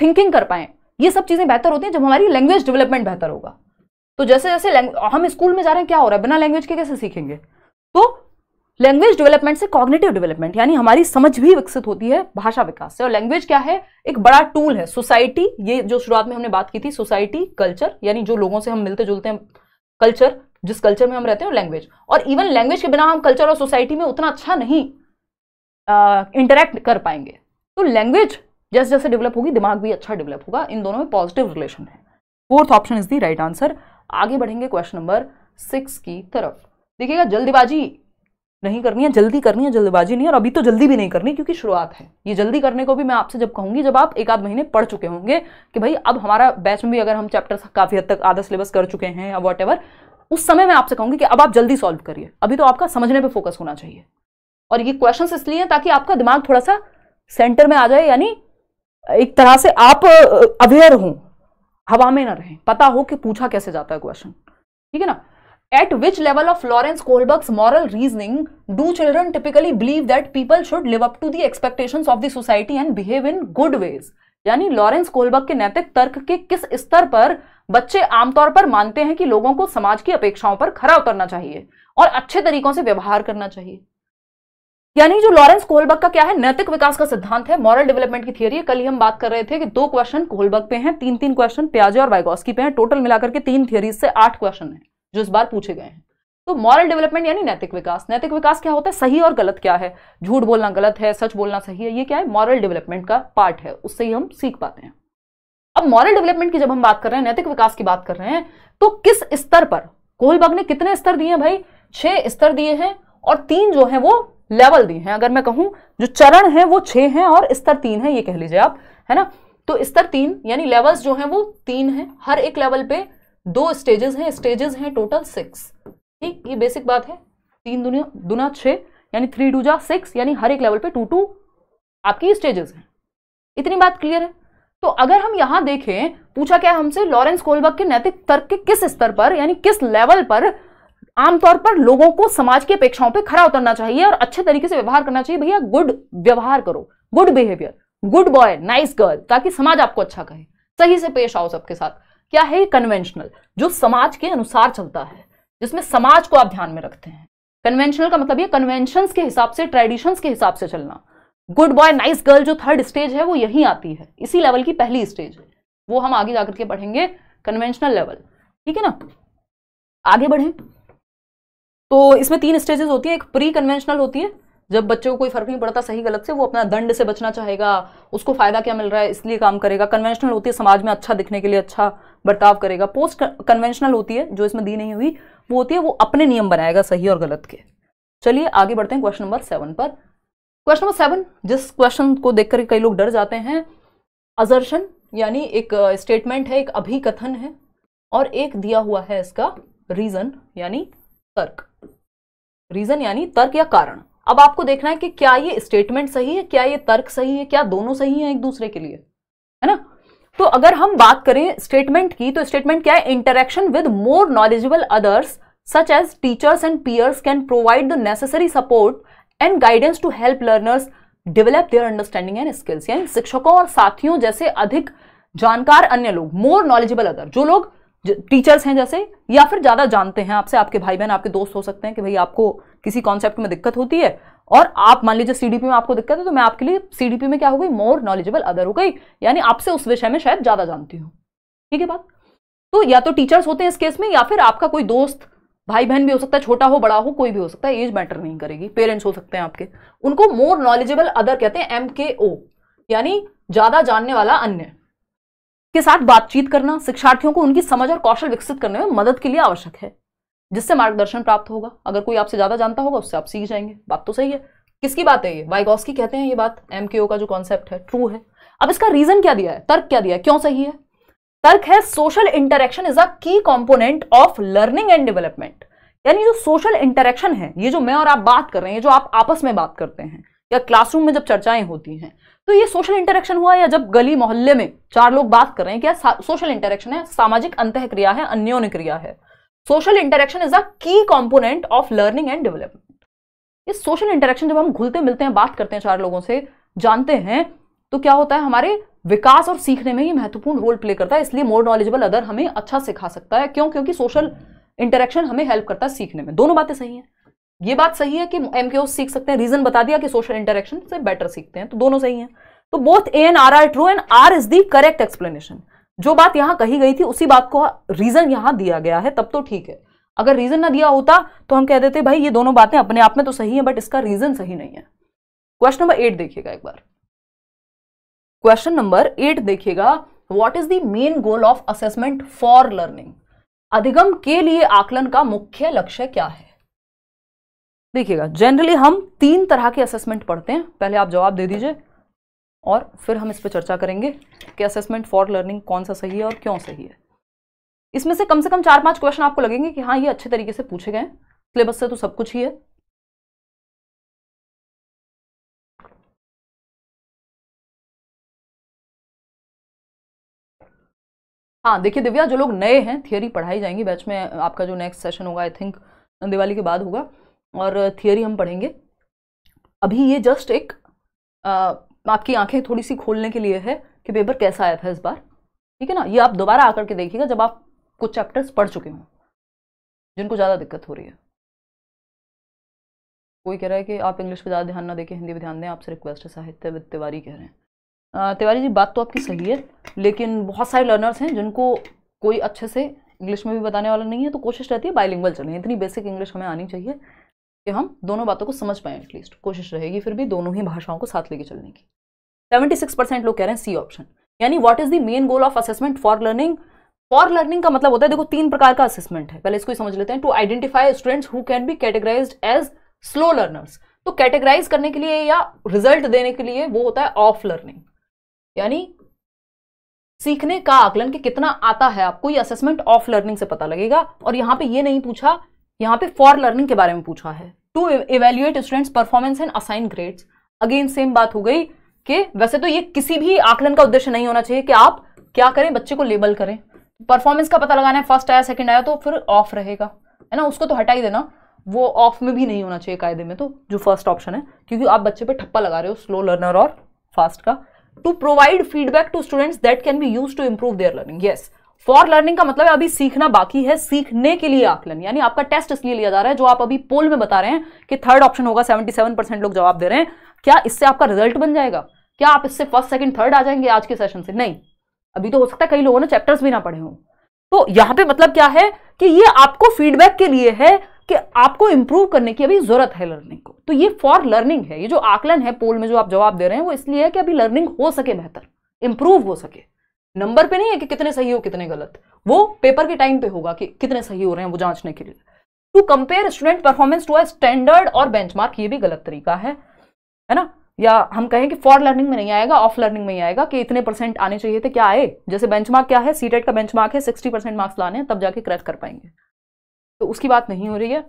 थिंकिंग कर पाए ये सब चीज़ें बेहतर होती हैं जब हमारी लैंग्वेज डेवलपमेंट बेहतर होगा तो जैसे जैसे हम स्कूल में जा रहे हैं क्या हो रहा है बिना लैंग्वेज के कैसे सीखेंगे तो लैंग्वेज डेवलपमेंट से कॉग्नेटिव डेवलपमेंट यानी हमारी समझ भी विकसित होती है भाषा विकास से और लैंग्वेज क्या है एक बड़ा टूल है सोसाइटी ये जो शुरुआत में हमने बात की थी सोसाइटी कल्चर यानी जो लोगों से हम मिलते जुलते हैं कल्चर जिस कल्चर में हम रहते हैं लैंग्वेज और इवन लैंग्वेज के बिना हम कल्चर और सोसाइटी में उतना अच्छा नहीं इंटरेक्ट कर पाएंगे तो लैंग्वेज जैसे जैसे डेवलप होगी दिमाग भी अच्छा डेवलप होगा इन दोनों में पॉजिटिव रिलेशन है fourth option is the right answer आगे बढ़ेंगे क्वेश्चन नंबर सिक्स की तरफ देखिएगा जल्दीबाजी नहीं करनी है जल्दी करनी है जल्दबाजी नहीं है और अभी तो जल्दी भी नहीं करनी क्योंकि शुरुआत है ये जल्दी करने को भी मैं आपसे जब कहूंगी जब आप एक आध महीने पढ़ चुके होंगे कि भाई अब हमारा बैच में भी अगर हम चैप्टर काफ़ी हद तक आधा सिलेबस कर चुके हैं या वॉट एवर उस समय मैं आपसे कहूंगी कि अब आप जल्दी सॉल्व करिए अभी तो आपका समझने पे फोकस होना चाहिए और ये क्वेश्चंस इसलिए हैं ताकि आपका दिमाग थोड़ा सा सेंटर में आ जाए यानी एक तरह से आप अवेयर हों हवा में ना रहें पता हो कि पूछा कैसे जाता है क्वेश्चन ठीक है ना at which level of Lawrence Kohlberg's moral reasoning do children typically believe that people should live up to the expectation of the society and behave in good ways यानी लॉरेंस कोलबर्ग के नैतिक तर्क के किस स्तर पर बच्चे आमतौर पर मानते हैं कि लोगों को समाज की अपेक्षाओं पर खरा उतरना चाहिए और अच्छे तरीकों से व्यवहार करना चाहिए यानी जो लॉरेंस कोलबर्ग का क्या है नैतिक विकास का सिद्धांत है मॉरल डेवलपमेंट की थियरी कल ही हम बात कर रहे थे कि दो क्वेश्चन कोलबर्ग पे हैं तीन तीन क्वेश्चन प्याजे और वाइगोस्की पे हैं टोटल मिलाकर के तीन थियरीज से आठ क्वेश्चन है जो इस बार पूछे गए हैं तो मॉरल डेवलपमेंट यानी नैतिक विकास नैतिक विकास क्या होता है सही और गलत क्या है झूठ बोलना गलत है सच बोलना सही है ये क्या है मॉरल डेवलपमेंट का पार्ट है उससे ही हम सीख पाते हैं अब मॉरल डेवलपमेंट की जब हम बात कर रहे हैं नैतिक विकास की बात कर रहे हैं तो किस स्तर पर कोहलबाग ने कितने स्तर दिए हैं भाई छह स्तर दिए हैं और तीन जो है वो लेवल दिए हैं अगर मैं कहूं जो चरण है वो छह हैं और स्तर तीन है ये कह लीजिए आप है ना तो स्तर तीन यानी लेवल्स जो हैं वो तीन हैं हर एक लेवल पे दो स्टेजेस हैं स्टेजेस हैं टोटल सिक्स ठीक ये बेसिक बात है तीन दुनिया दुना छः यानी थ्री टू जा सिक्स यानी हर एक लेवल पे टू टू आपकी स्टेजेस हैं इतनी बात क्लियर है तो अगर हम यहाँ देखें पूछा क्या हमसे लॉरेंस कोलबर्ग के नैतिक तर्क के किस स्तर पर यानी किस लेवल पर आमतौर पर लोगों को समाज की अपेक्षाओं पर खड़ा उतरना चाहिए और अच्छे तरीके से व्यवहार करना चाहिए भैया गुड व्यवहार करो good behaviour good boy nice girl ताकि समाज आपको अच्छा कहे सही से पेश आओ सबके साथ क्या है कन्वेंशनल जो समाज के अनुसार चलता है जिसमें समाज को आप ध्यान में रखते हैं कन्वेंशनल का मतलब ये कन्वेंशन के हिसाब से ट्रेडिशन के हिसाब से चलना गुड बॉय नाइस गर्ल जो थर्ड स्टेज है वो यही आती है इसी लेवल की पहली स्टेज है वो हम आगे जाकर के पढ़ेंगे कन्वेंशनल लेवल ठीक है ना आगे बढ़ें तो इसमें तीन स्टेजेस होती है एक प्री कन्वेंशनल होती है जब बच्चे को कोई फर्क नहीं पड़ता सही गलत से वो अपना दंड से बचना चाहेगा उसको फायदा क्या मिल रहा है इसलिए काम करेगा कन्वेंशनल होती है समाज में अच्छा दिखने के लिए अच्छा बर्ताव करेगा पोस्ट कन्वेंशनल होती है जो इसमें दी नहीं हुई वो होती है वो अपने नियम बनाएगा सही और गलत के चलिए आगे बढ़ते हैं क्वेश्चन नंबर सेवन पर क्वेश्चन नंबर सेवन जिस क्वेश्चन को देख कई लोग डर जाते हैं अजर्शन यानी एक स्टेटमेंट है एक अभिकथन है और एक दिया हुआ है इसका रीजन यानी तर्क रीजन यानी तर्क या कारण अब आपको देखना है कि क्या ये स्टेटमेंट सही है क्या ये तर्क सही है क्या दोनों सही है एक दूसरे के लिए है ना तो अगर हम बात करें स्टेटमेंट की तो स्टेटमेंट क्या है interaction with more knowledgeable others such as teachers and peers can provide the necessary support and guidance to help learners develop their understanding and skills यानी शिक्षकों और साथियों जैसे अधिक जानकार अन्य लोग मोर नॉलेजेबल अदर जो लोग टीचर्स हैं जैसे या फिर ज़्यादा जानते हैं आपसे आपके भाई बहन आपके दोस्त हो सकते हैं कि भाई आपको किसी कॉन्सेप्ट में दिक्कत होती है और आप मान लीजिए सीडीपी में आपको दिक्कत है तो मैं आपके लिए सीडीपी में क्या हो गई मोर नॉलेजेबल अदर हो गई यानी आपसे उस विषय में शायद ज्यादा जानती हूँ ठीक है बात तो या तो टीचर्स होते हैं इस केस में या फिर आपका कोई दोस्त भाई बहन भी हो सकता है छोटा हो बड़ा हो कोई भी हो सकता है एज मैटर नहीं करेगी पेरेंट्स हो सकते हैं आपके उनको मोर नॉलेजेबल अदर कहते हैं एम के ओ यानी ज्यादा जानने वाला अन्य के साथ बातचीत करना शिक्षार्थियों को उनकी समझ और कौशल विकसित करने में मदद के लिए आवश्यक है जिससे मार्गदर्शन प्राप्त होगा अगर कोई आपसे ज़्यादा जानता होगा उससे आप सीख जाएंगे बात तो सही है किसकी बात है ये वाइगोस्की कहते हैं ये बात एम का जो कॉन्सेप्ट है ट्रू है अब इसका रीजन क्या दिया है तर्क क्या दिया है क्यों सही है तर्क है social interaction is a key component of learning and development यानी जो सोशल इंटरेक्शन है ये जो मैं और आप बात कर रहे हैं जो आप आपस में बात करते हैं या क्लासरूम में जब चर्चाएं होती हैं तो ये सोशल इंटरेक्शन हुआ या जब गली मोहल्ले में चार लोग बात कर रहे हैं क्या सोशल इंटरेक्शन है सामाजिक अंत क्रिया है अन्योन्य क्रिया है social interaction is a key component of learning and development ये सोशल इंटरेक्शन जब हम घुलते मिलते हैं बात करते हैं चार लोगों से जानते हैं तो क्या होता है हमारे विकास और सीखने में ही महत्वपूर्ण रोल प्ले करता है इसलिए मोर नॉलेजेबल अदर हमें अच्छा सिखा सकता है क्यों क्योंकि सोशल इंटरेक्शन हमें हेल्प करता है सीखने में दोनों बातें सही हैं ये बात सही है कि एम सीख सकते हैं रीजन बता दिया कि सोशल इंटरेक्शन से बेटर सीखते हैं तो दोनों सही हैं तो both A and R are true and R is the correct explanation जो बात यहां कही गई थी उसी बात को रीजन यहां दिया गया है तब तो ठीक है अगर रीजन ना दिया होता तो हम कह देते भाई ये दोनों बातें अपने आप में तो सही है बट इसका रीजन सही नहीं है क्वेश्चन नंबर एट देखिएगा एक बार क्वेश्चन नंबर एट देखिएगा what is the main goal of assessment for learning अधिगम के लिए आकलन का मुख्य लक्ष्य क्या है देखिएगा जनरली हम तीन तरह के असेसमेंट पढ़ते हैं पहले आप जवाब दे दीजिए और फिर हम इस पर चर्चा करेंगे कि असेसमेंट फॉर लर्निंग कौन सा सही है और क्यों सही है इसमें से कम से कम चार पांच क्वेश्चन आपको लगेंगे कि हाँ ये अच्छे तरीके से पूछे गए सिलेबस से तो सब कुछ ही है हाँ देखिए दिव्या जो लोग नए हैं थियोरी पढ़ाई जाएंगी बैच में आपका जो नेक्स्ट सेशन होगा आई थिंक दिवाली के बाद होगा और थियोरी हम पढ़ेंगे अभी ये जस्ट एक आ, आपकी आंखें थोड़ी सी खोलने के लिए है कि पेपर कैसा आया था इस बार ठीक है ना ये आप दोबारा आकर के देखिएगा जब आप कुछ चैप्टर्स पढ़ चुके हों जिनको ज़्यादा दिक्कत हो रही है कोई कह रहा है कि आप इंग्लिश पर ज़्यादा ध्यान ना देके हिंदी पर ध्यान दें आपसे रिक्वेस्ट है साहित्य तिवारी कह रहे हैं तिवारी जी बात तो आपकी सही है लेकिन बहुत सारे लर्नर्स हैं जिनको कोई अच्छे से इंग्लिश में भी बताने वाला नहीं है तो कोशिश रहती है बाइलिंगल चलें इतनी बेसिक इंग्लिश हमें आनी चाहिए कि हम दोनों बातों को समझ पाए एटलीस्ट कोशिश रहेगी फिर भी दोनों ही भाषाओं को साथ लेके चलने की सेवेंटी सिक्स परसेंट लोग कह रहे हैं सी ऑप्शन यानी what is the main goal of assessment for learning for learning का मतलब होता है देखो तीन प्रकार का असेसमेंट है पहले इसको ही समझ लेते हैं to identify students who can be categorize as slow learners तो कैटेगराइज करने के लिए या रिजल्ट देने के लिए वो होता है ऑफ लर्निंग यानी सीखने का आकलन कि कितना आता है आपको ये असेसमेंट ऑफ लर्निंग से पता लगेगा और यहां पे ये नहीं पूछा यहाँ पे फॉर लर्निंग के बारे में पूछा है to evaluate students performance and assign grades again same बात हो गई कि वैसे तो ये किसी भी आकलन का उद्देश्य नहीं होना चाहिए कि आप क्या करें बच्चे को लेबल करें परफॉर्मेंस का पता लगाना है फर्स्ट आया सेकेंड आया तो फिर ऑफ रहेगा है ना उसको तो हटा ही देना वो ऑफ में भी नहीं होना चाहिए कायदे में तो जो फर्स्ट ऑप्शन है क्योंकि आप बच्चे पे ठप्पा लगा रहे हो स्लो लर्नर और फास्ट का to provide feedback to students that can be use to improve their learning yes for learning का मतलब है अभी सीखना बाकी है सीखने के लिए आकलन यानी आपका टेस्ट इसलिए लिया जा रहा है जो आप अभी पोल में बता रहे हैं कि थर्ड ऑप्शन होगा 77 परसेंट लोग जवाब दे रहे हैं क्या इससे आपका रिजल्ट बन जाएगा क्या आप इससे फर्स्ट सेकंड थर्ड आ जाएंगे आज के सेशन से नहीं अभी तो हो सकता है कई लोगों ने चैप्टर्स भी ना पढ़े हों तो यहाँ पे मतलब क्या है कि ये आपको फीडबैक के लिए है कि आपको इंप्रूव करने की अभी जरूरत है लर्निंग को तो ये फॉर लर्निंग है ये जो आकलन है पोल में जो आप जवाब दे रहे हैं वो इसलिए है कि अभी लर्निंग हो सके बेहतर इंप्रूव हो सके नंबर पे नहीं है कि कितने सही हो कितने गलत वो पेपर के टाइम पे होगा कि कितने सही हो रहे हैं वो जांचने के लिए to compare student performance to a standard और बेंचमार्क ये भी गलत तरीका है है ना या हम कहें कि फॉर लर्निंग में नहीं आएगा ऑफ लर्निंग में ही आएगा कि इतने परसेंट आने चाहिए थे क्या आए जैसे बेंचमार्क क्या है सीटेट e का बेंचमार्क है सिक्सटी परसेंट मार्क्स लाने तब जाके क्रैक कर पाएंगे तो उसकी बात नहीं हो रही है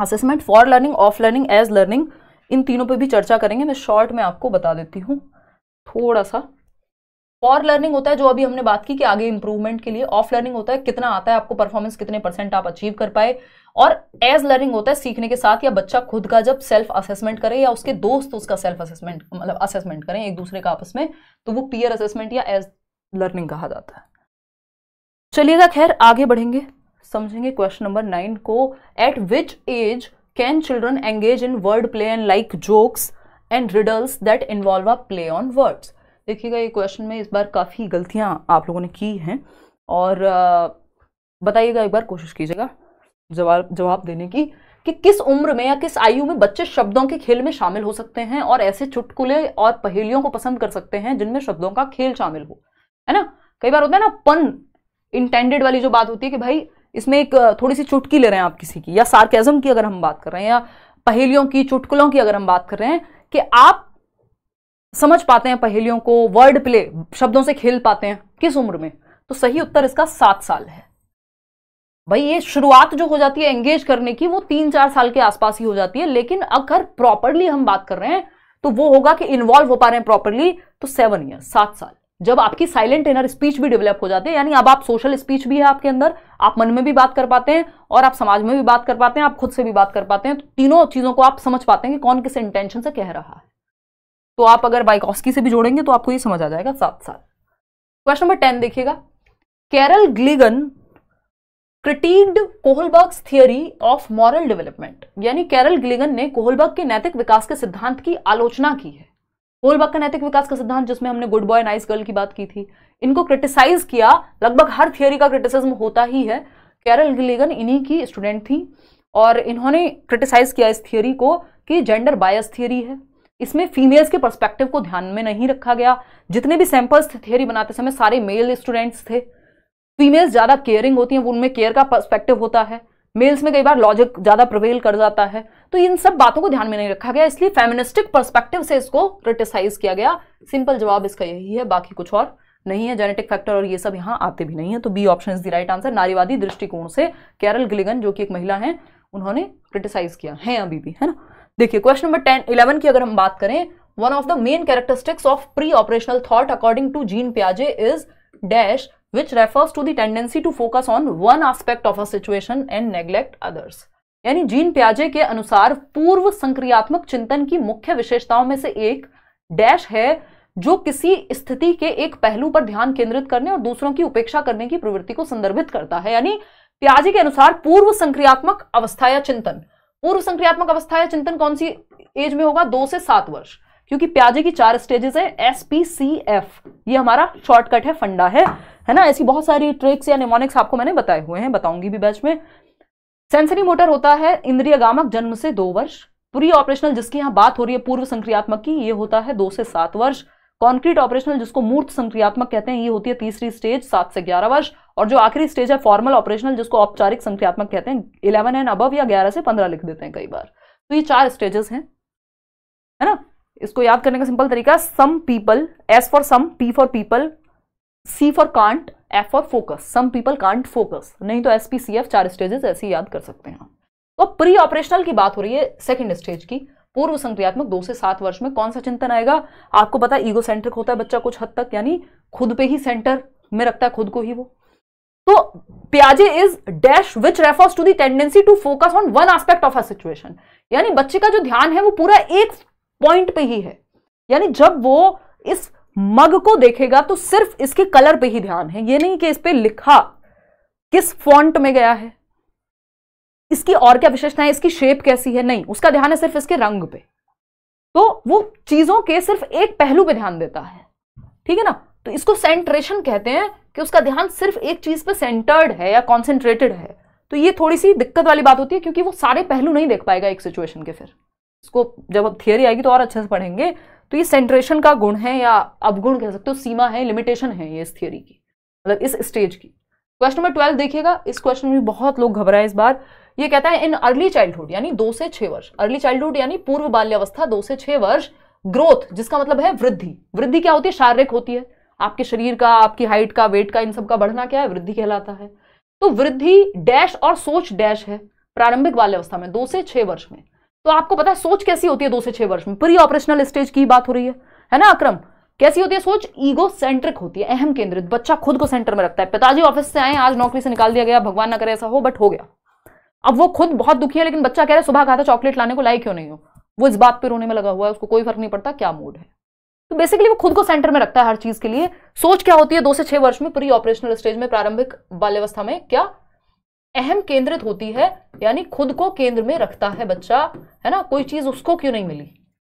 assessment for learning of learning as learning इन तीनों पर भी चर्चा करेंगे मैं शॉर्ट में आपको बता देती हूँ थोड़ा सा फॉर लर्निंग होता है जो अभी हमने बात की कि आगे इंप्रूवमेंट के लिए ऑफ लर्निंग होता है कितना आता है आपको परफॉर्मेंस कितने परसेंट आप अचीव कर पाए और एज लर्निंग होता है सीखने के साथ या बच्चा खुद का जब सेल्फ असेसमेंट करे या उसके दोस्त उसका सेल्फ असेसमेंट मतलब असेसमेंट करें एक दूसरे का आपस में तो वो पीयर असेसमेंट या एज लर्निंग कहा जाता है चलिएगा खैर आगे बढ़ेंगे समझेंगे क्वेश्चन नंबर नाइन को at which age can children engage in word play and like jokes and riddles that involve a play on words देखिएगा ये क्वेश्चन में इस बार काफ़ी गलतियाँ आप लोगों ने की हैं और बताइएगा एक बार कोशिश कीजिएगा जवाब जवाब देने की कि किस उम्र में या किस आयु में बच्चे शब्दों के खेल में शामिल हो सकते हैं और ऐसे चुटकुले और पहेलियों को पसंद कर सकते हैं जिनमें शब्दों का खेल शामिल हो है ना कई बार होता है ना पन इंटेंडेड वाली जो बात होती है कि भाई इसमें एक थोड़ी सी चुटकी ले रहे हैं आप किसी की या सार्केजम की अगर हम बात कर रहे हैं या पहेलियों की चुटकुलों की अगर हम बात कर रहे हैं कि आप समझ पाते हैं पहेलियों को वर्ड प्ले शब्दों से खेल पाते हैं किस उम्र में तो सही उत्तर इसका सात साल है भाई ये शुरुआत जो हो जाती है एंगेज करने की वो तीन चार साल के आसपास ही हो जाती है लेकिन अगर प्रॉपरली हम बात कर रहे हैं तो वो होगा कि इन्वॉल्व हो पा रहे हैं प्रॉपरली तो सेवन ईयर सात साल जब आपकी साइलेंट इनर स्पीच भी डेवलप हो जाती है यानी अब आप सोशल स्पीच भी है आपके अंदर आप मन में भी बात कर पाते हैं और आप समाज में भी बात कर पाते हैं आप खुद से भी बात कर पाते हैं तो तीनों चीजों को आप समझ पाते हैं कि कौन किस इंटेंशन से कह रहा है तो आप अगर बाइकॉस्की से भी जोड़ेंगे तो आपको ये समझ आ जाएगा साथ साथ क्वेश्चन नंबर टेन देखिएगा Carol Gilligan critiqued Kohlberg theory of moral development यानी कैरल ग्लिगन ने कोहलबर्ग के नैतिक विकास के सिद्धांत की आलोचना की है कोहलबर्ग का नैतिक विकास का सिद्धांत जिसमें हमने गुड बॉय नाइस गर्ल की बात की थी इनको क्रिटिसाइज किया लगभग हर थियोरी का क्रिटिसिज्म होता ही है कैरल ग्लिगन इन्हीं की स्टूडेंट थी और इन्होंने क्रिटिसाइज किया इस थियोरी को कि जेंडर बायस थियोरी है इसमें फीमेल्स के पर्सपेक्टिव को ध्यान में नहीं रखा गया जितने भी सैंपल्स थे थियरी बनाते समय सारे मेल स्टूडेंट्स थे फीमेल्स ज़्यादा केयरिंग होती हैं उनमें केयर का पर्सपेक्टिव होता है मेल्स में कई बार लॉजिक ज़्यादा प्रवेल कर जाता है तो इन सब बातों को ध्यान में नहीं रखा गया इसलिए फेमिनिस्टिक पर्सपेक्टिव से इसको क्रिटिसाइज किया गया सिंपल जवाब इसका यही है बाकी कुछ और नहीं है जेनेटिक फैक्टर और ये सब यहाँ आते भी नहीं है तो B option is the right answer नारीवादी दृष्टिकोण से कैरल गिलिगन जो कि एक महिला है उन्होंने क्रिटिसाइज किया है अभी भी है ना देखिए क्वेश्चन नंबर टेन इलेवन की अगर हम बात करें one of the main characteristics of pre operational thought according to Jean प्याजे is dash which refers to tendency to focus on one aspect of of a situation and neglect यानी Jean प्याजे के अनुसार पूर्व संक्रियात्मक चिंतन की मुख्य विशेषताओं में से एक डैश है जो किसी स्थिति के एक पहलू पर ध्यान केंद्रित करने और दूसरों की उपेक्षा करने की प्रवृत्ति को संदर्भित करता है यानी प्याजे के अनुसार पूर्व संक्रियात्मक अवस्था या चिंतन पूर्व संक्रियात्मक अवस्था या चिंतन कौन सी एज में होगा दो से सात वर्ष क्योंकि प्याजे की चार स्टेजेस है एस पी सी एफ ये हमारा शॉर्टकट है फंडा है है ना ऐसी बहुत सारी ट्रिक्स या निमोनिक्स आपको मैंने बताए हुए हैं बताऊंगी भी बैच में सेंसरी मोटर होता है इंद्रिय गामक जन्म से दो वर्ष प्री ऑपरेशनल जिसकी यहां बात हो रही है पूर्व संक्रियात्मक की ये होता है दो से सात वर्ष कॉन्क्रीट ऑपरेशनल जिसको मूर्त संक्रियात्मक कहते हैं ये होती है तीसरी स्टेज सात से ग्यारह वर्ष और जो आखिरी स्टेज है फॉर्मल ऑपरेशनल जिसको औपचारिक संक्रियात्मक कहते हैं इलेवन एंड अबव या ग्यारह से पंद्रह लिख देते हैं कई बार तो ये चार स्टेजेस हैं है ना इसको याद करने का सिंपल तरीका some people S for some P for people C for can't F for focus some people can't focus नहीं तो एस पी सी एफ चार स्टेजेस ऐसे याद कर सकते हैं तो प्री ऑपरेशनल की बात हो रही है सेकेंड स्टेज की पूर्व संक्रियात्मक दो से सात वर्ष में कौन सा चिंतन आएगा आपको पता है ईगो सेंट्रिक होता है बच्चा कुछ हद तक यानी खुद पे ही सेंटर में रखता है खुद को ही वो तो प्याजे is dash which refers to tendency tendency to focus on one aspect of a situation यानी बच्चे का जो ध्यान है वो पूरा एक पॉइंट पे ही है यानी जब वो इस मग को देखेगा तो सिर्फ इसके कलर पे ही ध्यान है ये नहीं कि इस पर लिखा किस फॉन्ट में गया है इसकी और क्या विशेषता है इसकी शेप कैसी है नहीं उसका ध्यान है सिर्फ इसके रंग पे तो वो चीजों के सिर्फ एक पहलू पे ध्यान देता है ठीक है ना तो इसको सेंट्रेशन कहते हैं कि उसका ध्यान सिर्फ एक चीज पे सेंटर्ड है या कॉन्सेंट्रेटेड है तो ये थोड़ी सी दिक्कत वाली बात होती है क्योंकि वो सारे पहलू नहीं देख पाएगा एक सिचुएशन के फिर इसको जब अब थियरी आएगी तो और अच्छे से पढ़ेंगे तो ये सेंट्रेशन का गुण है या अवगुण कह सकते हो सीमा है लिमिटेशन है ये इस थियरी की मतलब इस स्टेज की क्वेश्चन नंबर ट्वेल्व देखिएगा इस क्वेश्चन में बहुत लोग घबराए इस बार ये कहता है इन अर्ली चाइल्डहुड यानी दो से छह वर्ष अर्ली चाइल्डहुड यानी पूर्व बाल्यावस्था दो से छह वर्ष ग्रोथ जिसका मतलब है वृद्धि वृद्धि क्या होती है शारीरिक होती है आपके शरीर का आपकी हाइट का वेट का इन सब का बढ़ना क्या है वृद्धि कहलाता है तो वृद्धि डैश और सोच डैश है प्रारंभिक बाल्यावस्था में दो से छह वर्ष में तो आपको पता है सोच कैसी होती है दो से छह वर्ष में प्री ऑपरेशनल स्टेज की बात हो रही है है ना अक्रम कैसी होती है सोच ईगो सेंट्रिक होती है अहम केंद्रित बच्चा खुद को सेंटर में रखता है पिताजी ऑफिस से आए आज नौकरी से निकाल दिया गया भगवान ना करे ऐसा हो बट हो गया अब वो खुद बहुत दुखी है लेकिन बच्चा कह रहा है सुबह कहा था चॉकलेट लाने को लाए क्यों नहीं हो वो इस बात पर रोने में लगा हुआ है उसको कोई फर्क नहीं पड़ता क्या मूड है तो बेसिकली वो खुद को सेंटर में रखता है हर चीज के लिए सोच क्या होती है दो से छह वर्ष में प्री ऑपरेशनल स्टेज में प्रारंभिक बाल्यवस्था में क्या अहम केंद्रित होती है यानी खुद को केंद्र में रखता है बच्चा है ना कोई चीज उसको क्यों नहीं मिली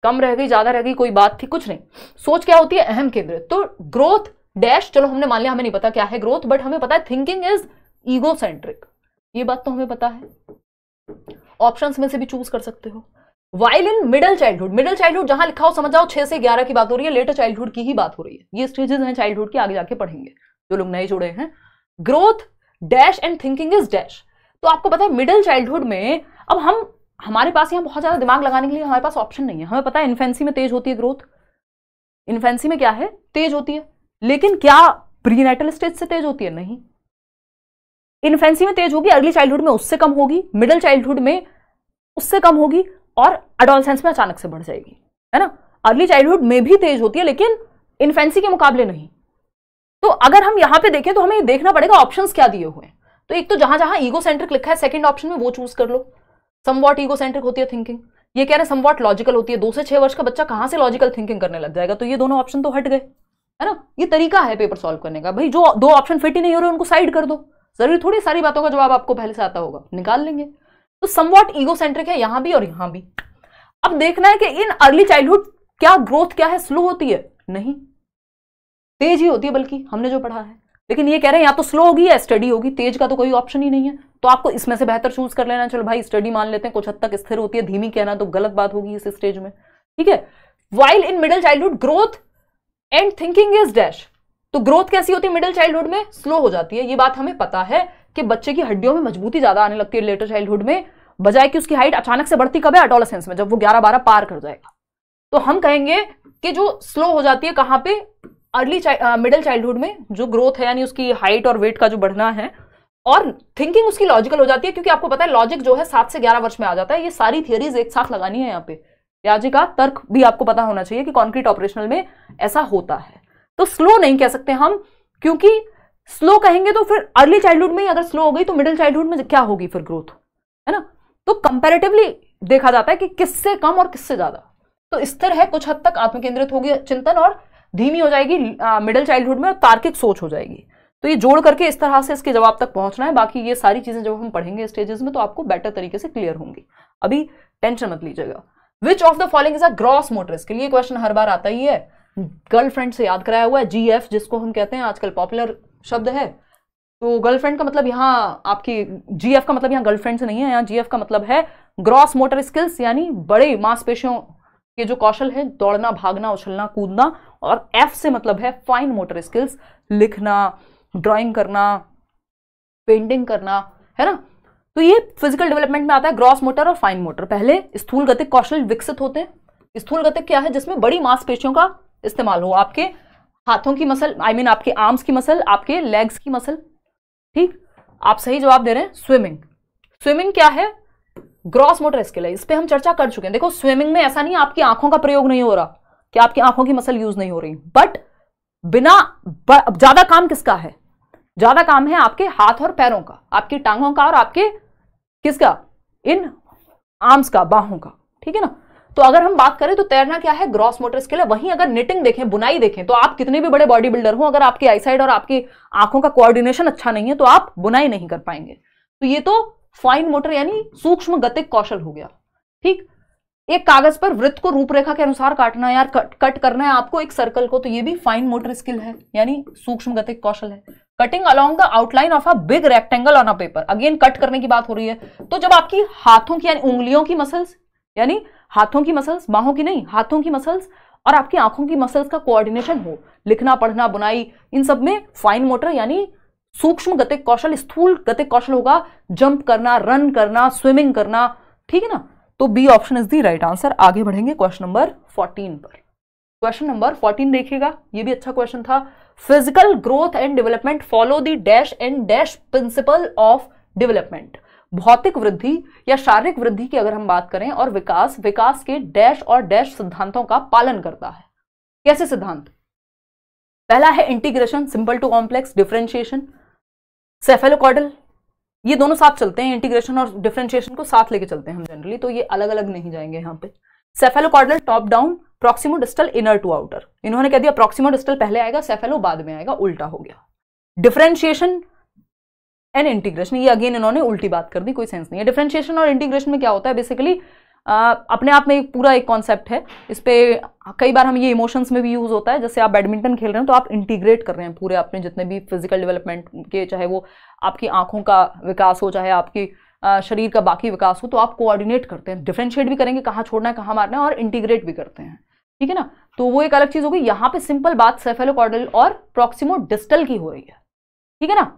कम रह गई ज्यादा रह गई कोई बात थी कुछ नहीं सोच क्या होती है अहम केंद्रित तो ग्रोथ डैश चलो हमने मान लिया हमें नहीं पता क्या है ग्रोथ बट हमें पता है थिंकिंग इज ईगो सेंट्रिक ये बात तो हमें पता है ऑप्शंस में से भी चूज कर सकते हो while in middle childhood middle childhood जहां लिखा हो समझ जाओ छह से ग्यारह की बात हो रही है लेटर चाइल्डहुड की ही बात हो रही है ये स्टेजेस हैं चाइल्डहुड की आगे जाके पढ़ेंगे जो लोग नए जुड़े हैं growth dash and thinking is dash तो आपको पता है मिडिल चाइल्डहुड में अब हम हमारे पास यहाँ बहुत ज्यादा दिमाग लगाने के लिए हमारे पास ऑप्शन नहीं है हमें पता है इन्फेंसी में तेज होती है ग्रोथ इन्फेंसी में क्या है तेज होती है लेकिन क्या प्रीनेटल स्टेज से तेज होती है नहीं इन्फेंसी में तेज होगी अर्ली चाइल्डहुड में उससे कम होगी मिडिल चाइल्डहुड में उससे कम होगी और अडोलसेंस में अचानक से बढ़ जाएगी है ना अर्ली चाइल्डहुड में भी तेज होती है लेकिन इन्फेंसी के मुकाबले नहीं तो अगर हम यहां पे देखें तो हमें देखना पड़ेगा ऑप्शन क्या दिए हुए हैं तो एक तो जहां जहां ईगो सेंट्रिक लिखा है सेकेंड ऑप्शन में वो चूज कर लो समवॉट ईगो सेंट्रिक होती है थिंकिंग ये कह रहे हैं समवॉट लॉजिकल होती है दो से छह वर्ष का बच्चा कहां से लॉजिकल थिंकिंग करने लग जाएगा तो ये दोनों ऑप्शन तो हट गए है ना ये तरीका है पेपर सॉल्व करने का भाई जो दो ऑप्शन फिट ही नहीं हो रहे उनको साइड कर दो जरूरी थोड़ी सारी बातों का जवाब आपको पहले से आता होगा निकाल लेंगे तो समवॉट ईगो सेंट्रिक है यहां भी और यहां भी अब देखना है कि इन अर्ली चाइल्डहुड क्या ग्रोथ क्या है स्लो होती है नहीं तेज ही होती है बल्कि हमने जो पढ़ा है लेकिन ये कह रहे हैं या तो स्लो होगी या स्टडी होगी तेज का तो कोई ऑप्शन ही नहीं है तो आपको इसमें से बेहतर चूज कर लेना चलो भाई स्टडी मान लेते हैं कुछ हद तक स्थिर होती है धीमी कहना तो गलत बात होगी इस स्टेज में ठीक है while in middle childhood growth and thinking is dash तो ग्रोथ कैसी होती है मिडिल चाइल्डहुड में स्लो हो जाती है ये बात हमें पता है कि बच्चे की हड्डियों में मजबूती ज्यादा आने लगती है लेटर चाइल्डहुड में बजाय कि उसकी हाइट अचानक से बढ़ती कब है अडोलसेंस में जब वो ग्यारह बारह पार कर जाएगा तो हम कहेंगे कि जो स्लो हो जाती है कहाँ पे अर्ली मिडिल चाइल्डहुड में जो ग्रोथ है यानी उसकी हाइट और वेट का जो बढ़ना है और थिंकिंग उसकी लॉजिकल हो जाती है क्योंकि आपको पता है लॉजिक जो है सात से ग्यारह वर्ष में आ जाता है ये सारी थियरीज एक साथ लगानी है यहाँ पे याजिका तर्क भी आपको पता होना चाहिए कि कॉन्क्रीट ऑपरेशनल में ऐसा होता है तो स्लो नहीं कह सकते हम क्योंकि स्लो कहेंगे तो फिर अर्ली चाइल्डहुड में ही अगर स्लो हो गई तो मिडिल चाइल्डहुड में क्या होगी फिर ग्रोथ है ना तो कंपेरेटिवली देखा जाता है कि किससे कम और किससे ज्यादा तो स्थिर है कुछ हद तक आत्मकेंद्रित होगी चिंतन और धीमी हो जाएगी मिडिल चाइल्डहुड में और तार्किक सोच हो जाएगी तो ये जोड़ करके इस तरह से इसके जवाब तक पहुंचना है बाकी ये सारी चीजें जब हम पढ़ेंगे स्टेजेस में तो आपको बेटर तरीके से क्लियर होंगी अभी टेंशन मत लीजिएगा which of the following is a gross motor इसके लिए क्वेश्चन हर बार आता ही है गर्लफ्रेंड से याद कराया हुआ है जी एफ जिसको हम कहते हैं आजकल पॉपुलर शब्द है तो गर्लफ्रेंड का मतलब यहाँ आपकी जी एफ का मतलब यहाँ गर्लफ्रेंड से नहीं है यहाँ जी एफ का मतलब है ग्रॉस मोटर स्किल्स यानी बड़े मांसपेशियों के जो कौशल है दौड़ना भागना उछलना कूदना और एफ से मतलब है फाइन मोटर स्किल्स लिखना ड्राइंग करना पेंटिंग करना है ना तो ये फिजिकल डेवलपमेंट में आता है ग्रॉस मोटर और फाइन मोटर पहले स्थूल गतिक कौशल विकसित होते हैं स्थूल गतिक क्या है जिसमें बड़ी मांसपेशियों का इस्तेमाल हो आपके हाथों की muscle I I mean mean, आपके आर्म्स की मसल आपके लेग्स की मसल ठीक आप सही जवाब दे रहे हैं स्विमिंग स्विमिंग क्या है ग्रॉस मोटर स्किल है इस पर हम चर्चा कर चुके हैं देखो स्विमिंग में ऐसा नहीं आपकी आंखों का प्रयोग नहीं हो रहा कि आपकी आंखों की मसल यूज नहीं हो रही बट बिना ज्यादा काम किसका है ज्यादा काम है आपके हाथ और पैरों का आपकी टांगों का और आपके किसका इन आर्म्स का बाहों का ठीक है ना तो अगर हम बात करें तो तैरना क्या है ग्रॉस मोटर स्किल है वहीं अगर निटिंग देखें बुनाई देखें तो आप कितने भी बड़े बॉडी बिल्डर हो अगर आपकी आईसाइड और आपकी आंखों का कोऑर्डिनेशन अच्छा नहीं है तो आप बुनाई नहीं कर पाएंगे तो ये तो फाइन मोटर यानी सूक्ष्म गतिक कौशल हो गया ठीक एक कागज पर वृत्त को रूपरेखा के अनुसार काटना है यार कट, कट करना है आपको एक सर्कल को तो ये भी फाइन मोटर स्किल है यानी सूक्ष्म गतिक कौशल है cutting along the outline of a big rectangle on a paper again cut करने की बात हो रही है तो जब आपकी हाथों की यानी उंगलियों की मसल्स यानी हाथों की मसल्स बाहों की नहीं हाथों की मसल्स और आपकी आंखों की मसल्स का कोऑर्डिनेशन हो लिखना पढ़ना बुनाई इन सब में फाइन मोटर यानी सूक्ष्म गतिक कौशल स्थूल गतिक कौशल होगा जंप करना रन करना स्विमिंग करना ठीक है ना तो B option is the right answer आगे बढ़ेंगे क्वेश्चन नंबर फोर्टीन पर क्वेश्चन नंबर फोर्टीन देखिएगा ये भी अच्छा क्वेश्चन था physical growth and development follow the dash and dash principle of development भौतिक वृद्धि या शारीरिक वृद्धि की अगर हम बात करें और विकास विकास के डैश और डैश सिद्धांतों का पालन करता है कैसे सिद्धांत पहला है integration simple to complex differentiation cephalocaudal ये दोनों साथ चलते हैं इंटीग्रेशन और डिफरेंशिएशन को साथ लेके चलते हैं हम जनरली तो ये अलग अलग नहीं जाएंगे यहां पे cephalocaudal top down proximodistal inner to outer इन्होंने कह दिया प्रोक्सीमो डिस्टल पहले आएगा सेफेलो बाद में आएगा उल्टा हो गया डिफरेंशिएशन एन इंटीग्रेशन ये अगेन इन्होंने उल्टी बात कर दी कोई सेंस नहीं है डिफ्रेंशिएशन और इंटीग्रेशन में क्या होता है बेसिकली आ, अपने आप में एक पूरा एक कॉन्सेप्ट है इस पर कई बार हम ये इमोशंस में भी यूज़ होता है जैसे आप बैडमिंटन खेल रहे हैं तो आप इंटीग्रेट कर रहे हैं पूरे अपने जितने भी फिजिकल डेवलपमेंट के चाहे वो आपकी आंखों का विकास हो चाहे आपकी शरीर का बाकी विकास हो तो आप कोऑर्डिनेट करते हैं डिफ्रेंशिएट भी करेंगे कहाँ छोड़ना है कहाँ मारना है और इंटीग्रेट भी करते हैं ठीक है ना तो वो एक अलग चीज़ होगी यहाँ पर सिंपल बात सेफेलोकॉर्डल और प्रोक्सीमो डिस्टल की हो रही है ठीक है ना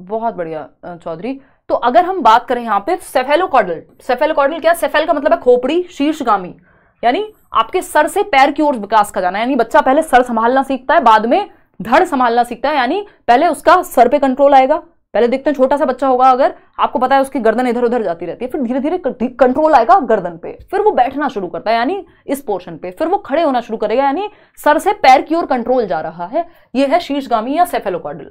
बहुत बढ़िया चौधरी तो अगर हम बात करें यहां पे सेफेलोकॉडल सेफेलोकॉडल क्या सेफेल का मतलब है खोपड़ी शीर्षगामी यानी आपके सर से पैर की ओर विकास का जाना यानी बच्चा पहले सर संभालना सीखता है बाद में धड़ संभालना सीखता है यानी पहले उसका सर पे कंट्रोल आएगा पहले देखते हैं छोटा सा बच्चा होगा अगर आपको पता है उसकी गर्दन इधर उधर जाती रहती है फिर धीरे धीरे कंट्रोल आएगा गर्दन पे फिर वो बैठना शुरू करता है यानी इस पोर्शन पे फिर वो खड़े होना शुरू करेगा यानी सर से पैर की ओर कंट्रोल जा रहा है ये है शीर्षगामी या सेफेलोकॉडल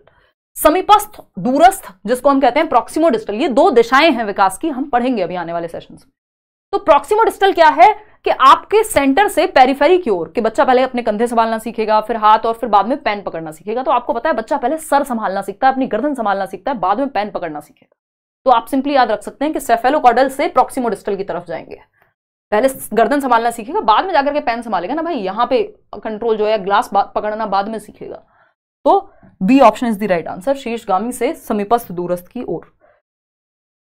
समीपस्थ दूरस्थ जिसको हम कहते हैं प्रोक्सीमो डिस्टल ये दो दिशाएं हैं विकास की हम पढ़ेंगे अभी आने वाले सेशन में तो प्रोक्सीमो डिस्टल क्या है कि आपके सेंटर से पेरीफेरी की ओर कि बच्चा पहले अपने कंधे संभालना सीखेगा फिर हाथ और फिर बाद में पेन पकड़ना सीखेगा तो आपको पता है बच्चा पहले सर संभालना सीखता है अपनी गर्दन संभालना सीखता है बाद में पेन पकड़ना सीखेगा तो आप सिंपली याद रख सकते हैं कि सेफेलोकॉडल से प्रोक्सीमो डिस्टल की तरफ जाएंगे पहले गर्दन संभालना सीखेगा बाद में जाकर के पेन संभालेगा ना भाई यहाँ पे कंट्रोल जो है ग्लास पकड़ना बाद में सीखेगा तो B option is the right answer शेष गामी से समीपस्थ दूरस्थ की ओर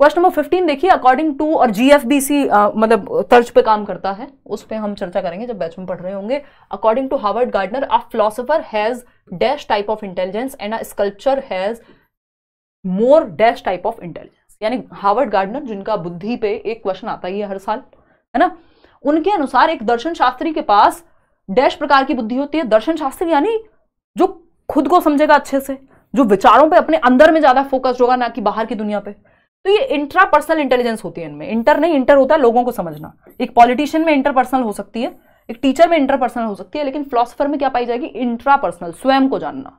क्वेश्चन नंबर 15 देखिए अकॉर्डिंग टू और जीएफबीसी मतलब तर्ज पे काम करता है उस पर हम चर्चा करेंगे जब बैच में पढ़ रहे होंगे according to Howard Gardner a philosopher has dash type of intelligence and a sculpture has more dash type of intelligence यानी हार्वर्ड गार्डनर जिनका बुद्धि पे एक क्वेश्चन आता ही है हर साल है ना उनके अनुसार एक दर्शन शास्त्री के पास डैश प्रकार की बुद्धि होती है दर्शन शास्त्री यानी जो खुद को समझेगा अच्छे से जो विचारों पे अपने अंदर में ज्यादा फोकस होगा ना कि बाहर की दुनिया पे तो ये इंट्रा पर्सनल इंटेलिजेंस होती है इनमें इंटर नहीं इंटर होता है लोगों को समझना एक पॉलिटिशियन में इंटर पर्सनल हो सकती है एक टीचर में इंटर पर्सनल हो सकती है लेकिन फिलोसफर में क्या पाई जाएगी इंट्रा पर्सनल स्वयं को जानना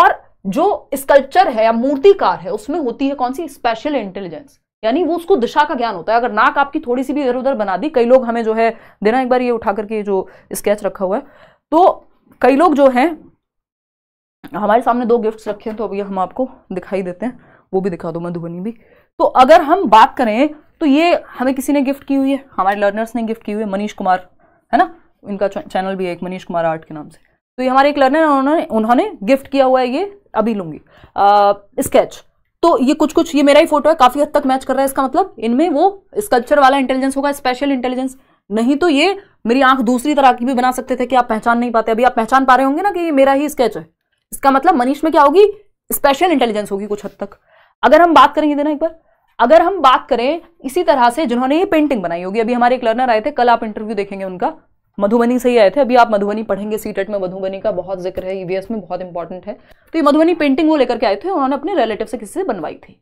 और जो स्कल्पचर है या मूर्तिकार है उसमें होती है कौन सी स्पेशल इंटेलिजेंस यानी वो उसको दिशा का ज्ञान होता है अगर नाक आपकी थोड़ी सी भी इधर उधर बना दी कई लोग हमें जो है देना एक बार ये उठा करके जो स्केच रखा हुआ है तो कई लोग जो हैं हमारे सामने दो गिफ्ट्स रखे हैं तो अभी हम आपको दिखाई देते हैं वो भी दिखा दो मधुबनी भी तो अगर हम बात करें तो ये हमें किसी ने गिफ्ट की हुई है हमारे लर्नर्स ने गिफ्ट की हुई है मनीष कुमार है ना इनका चैनल भी है एक मनीष कुमार आर्ट के नाम से तो ये हमारे एक लर्नर उन्होंने उन्होंने गिफ्ट किया हुआ है ये अभी लूँगी स्केच तो ये कुछ कुछ ये मेरा ही फोटो है काफ़ी हद तक मैच कर रहा है इसका मतलब इनमें वो स्कल्पचर वाला इंटेलिजेंस होगा स्पेशल इंटेलिजेंस नहीं तो ये मेरी आंख दूसरी तरह की भी बना सकते थे कि आप पहचान नहीं पाते अभी आप पहचान पा रहे होंगे ना कि ये मेरा ही स्केच है इसका मतलब मनीष में क्या होगी स्पेशल इंटेलिजेंस होगी कुछ हद तक अगर हम बात करेंगे देना एक बार अगर हम बात करें इसी तरह से जिन्होंने ये पेंटिंग बनाई होगी अभी हमारे एक लर्नर आए थे कल आप इंटरव्यू देखेंगे उनका मधुबनी से ही आए थे अभी आप मधुबनी पढ़ेंगे सीटेट में मधुबनी का बहुत जिक्र है ईवीएस e में बहुत इंपॉर्टेंट है तो ये मधुबनी पेंटिंग वो लेकर के आए थे उन्होंने अपने रिलेटिव से किसी से बनवाई थी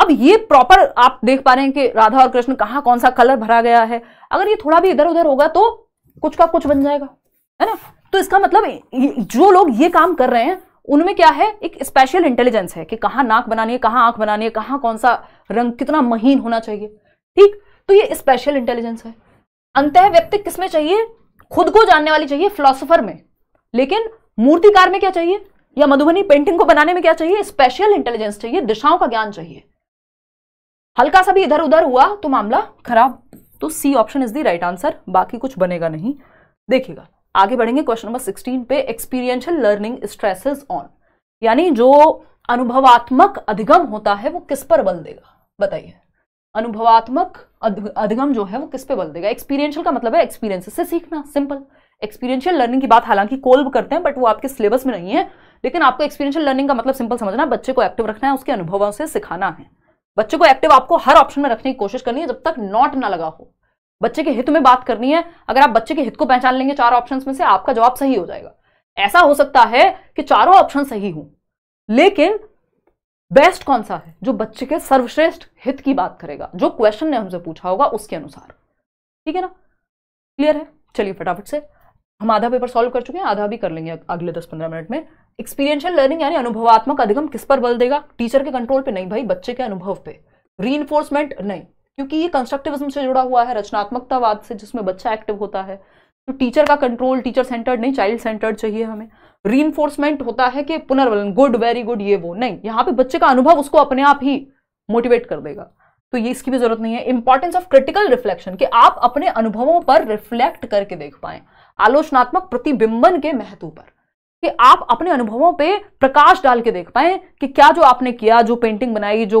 अब ये प्रॉपर आप देख पा रहे हैं कि राधा और कृष्ण कहाँ कौन सा कलर भरा गया है अगर ये थोड़ा भी इधर उधर होगा तो कुछ का कुछ बन जाएगा है ना तो इसका मतलब जो लोग ये काम कर रहे हैं उनमें क्या है एक स्पेशल इंटेलिजेंस है कि कहाँ नाक बनानी है कहाँ आंख बनानी है कहाँ कौन सा रंग कितना महीन होना चाहिए ठीक तो ये स्पेशल इंटेलिजेंस है अंतः व्यक्ति किसमें चाहिए खुद को जानने वाली चाहिए फिलोसोफर में लेकिन मूर्तिकार में क्या चाहिए या मधुबनी पेंटिंग को बनाने में क्या चाहिए स्पेशल इंटेलिजेंस चाहिए दिशाओं का ज्ञान चाहिए हल्का सा भी इधर उधर हुआ तो मामला खराब तो C option is the right answer बाकी कुछ बनेगा नहीं देखिएगा आगे बढ़ेंगे क्वेश्चन नंबर सिक्सटीन पे एक्सपीरियंशियल लर्निंग स्ट्रेसेस ऑन यानी जो अनुभवात्मक अधिगम होता है वो किस पर बल देगा बताइए अनुभवात्मक अधिगम जो है वो किस पे बल देगा एक्सपीरियंशियल का मतलब है एक्सपीरियंस से सीखना सिंपल एक्सपीरियंशियल लर्निंग की बात हालांकि कोल्व करते हैं बट वो आपके सिलेबस में नहीं है लेकिन आपको एक्सपीरियंशियल लर्निंग का मतलब सिंपल समझना बच्चे को एक्टिव रखना है उसके अनुभवों से सिखाना है बच्चे को एक्टिव आपको हर ऑप्शन में रखने की कोशिश करनी है जब तक नॉट ना लगा हो बच्चे के हित में बात करनी है अगर आप बच्चे के हित को पहचान लेंगे चार ऑप्शन में से आपका जवाब सही हो जाएगा ऐसा हो सकता है कि चारों ऑप्शन सही हो लेकिन बेस्ट कौन सा है जो बच्चे के सर्वश्रेष्ठ हित की बात करेगा जो क्वेश्चन ने हमसे पूछा होगा उसके अनुसार ठीक है ना क्लियर है चलिए फटाफट से हम आधा पेपर सॉल्व कर चुके हैं आधा भी कर लेंगे अगले दस पंद्रह मिनट में एक्सपीरियंशियल लर्निंग यानी अनुभवात्मक अधिगम किस पर बल देगा टीचर के कंट्रोल पे नहीं भाई बच्चे के अनुभव पे री नहीं क्योंकि ये कंस्ट्रक्टिविज्म से जुड़ा हुआ है रचनात्मकतावाद से जिसमें बच्चा एक्टिव होता है तो टीचर का कंट्रोल टीचर सेंटर्ड नहीं चाइल्ड सेंटर्ड चाहिए हमें री होता है कि पुनर्वलन गुड वेरी गुड ये वो नहीं यहाँ पे बच्चे का अनुभव उसको अपने आप ही मोटिवेट कर देगा तो ये इसकी भी जरूरत नहीं है इंपॉर्टेंस ऑफ क्रिटिकल रिफ्लेक्शन कि आप अपने अनुभवों पर रिफ्लेक्ट करके देख पाए आलोचनात्मक प्रतिबिंबन के महत्व पर कि आप अपने अनुभवों पे प्रकाश डाल के देख पाए कि क्या जो आपने किया जो पेंटिंग बनाई जो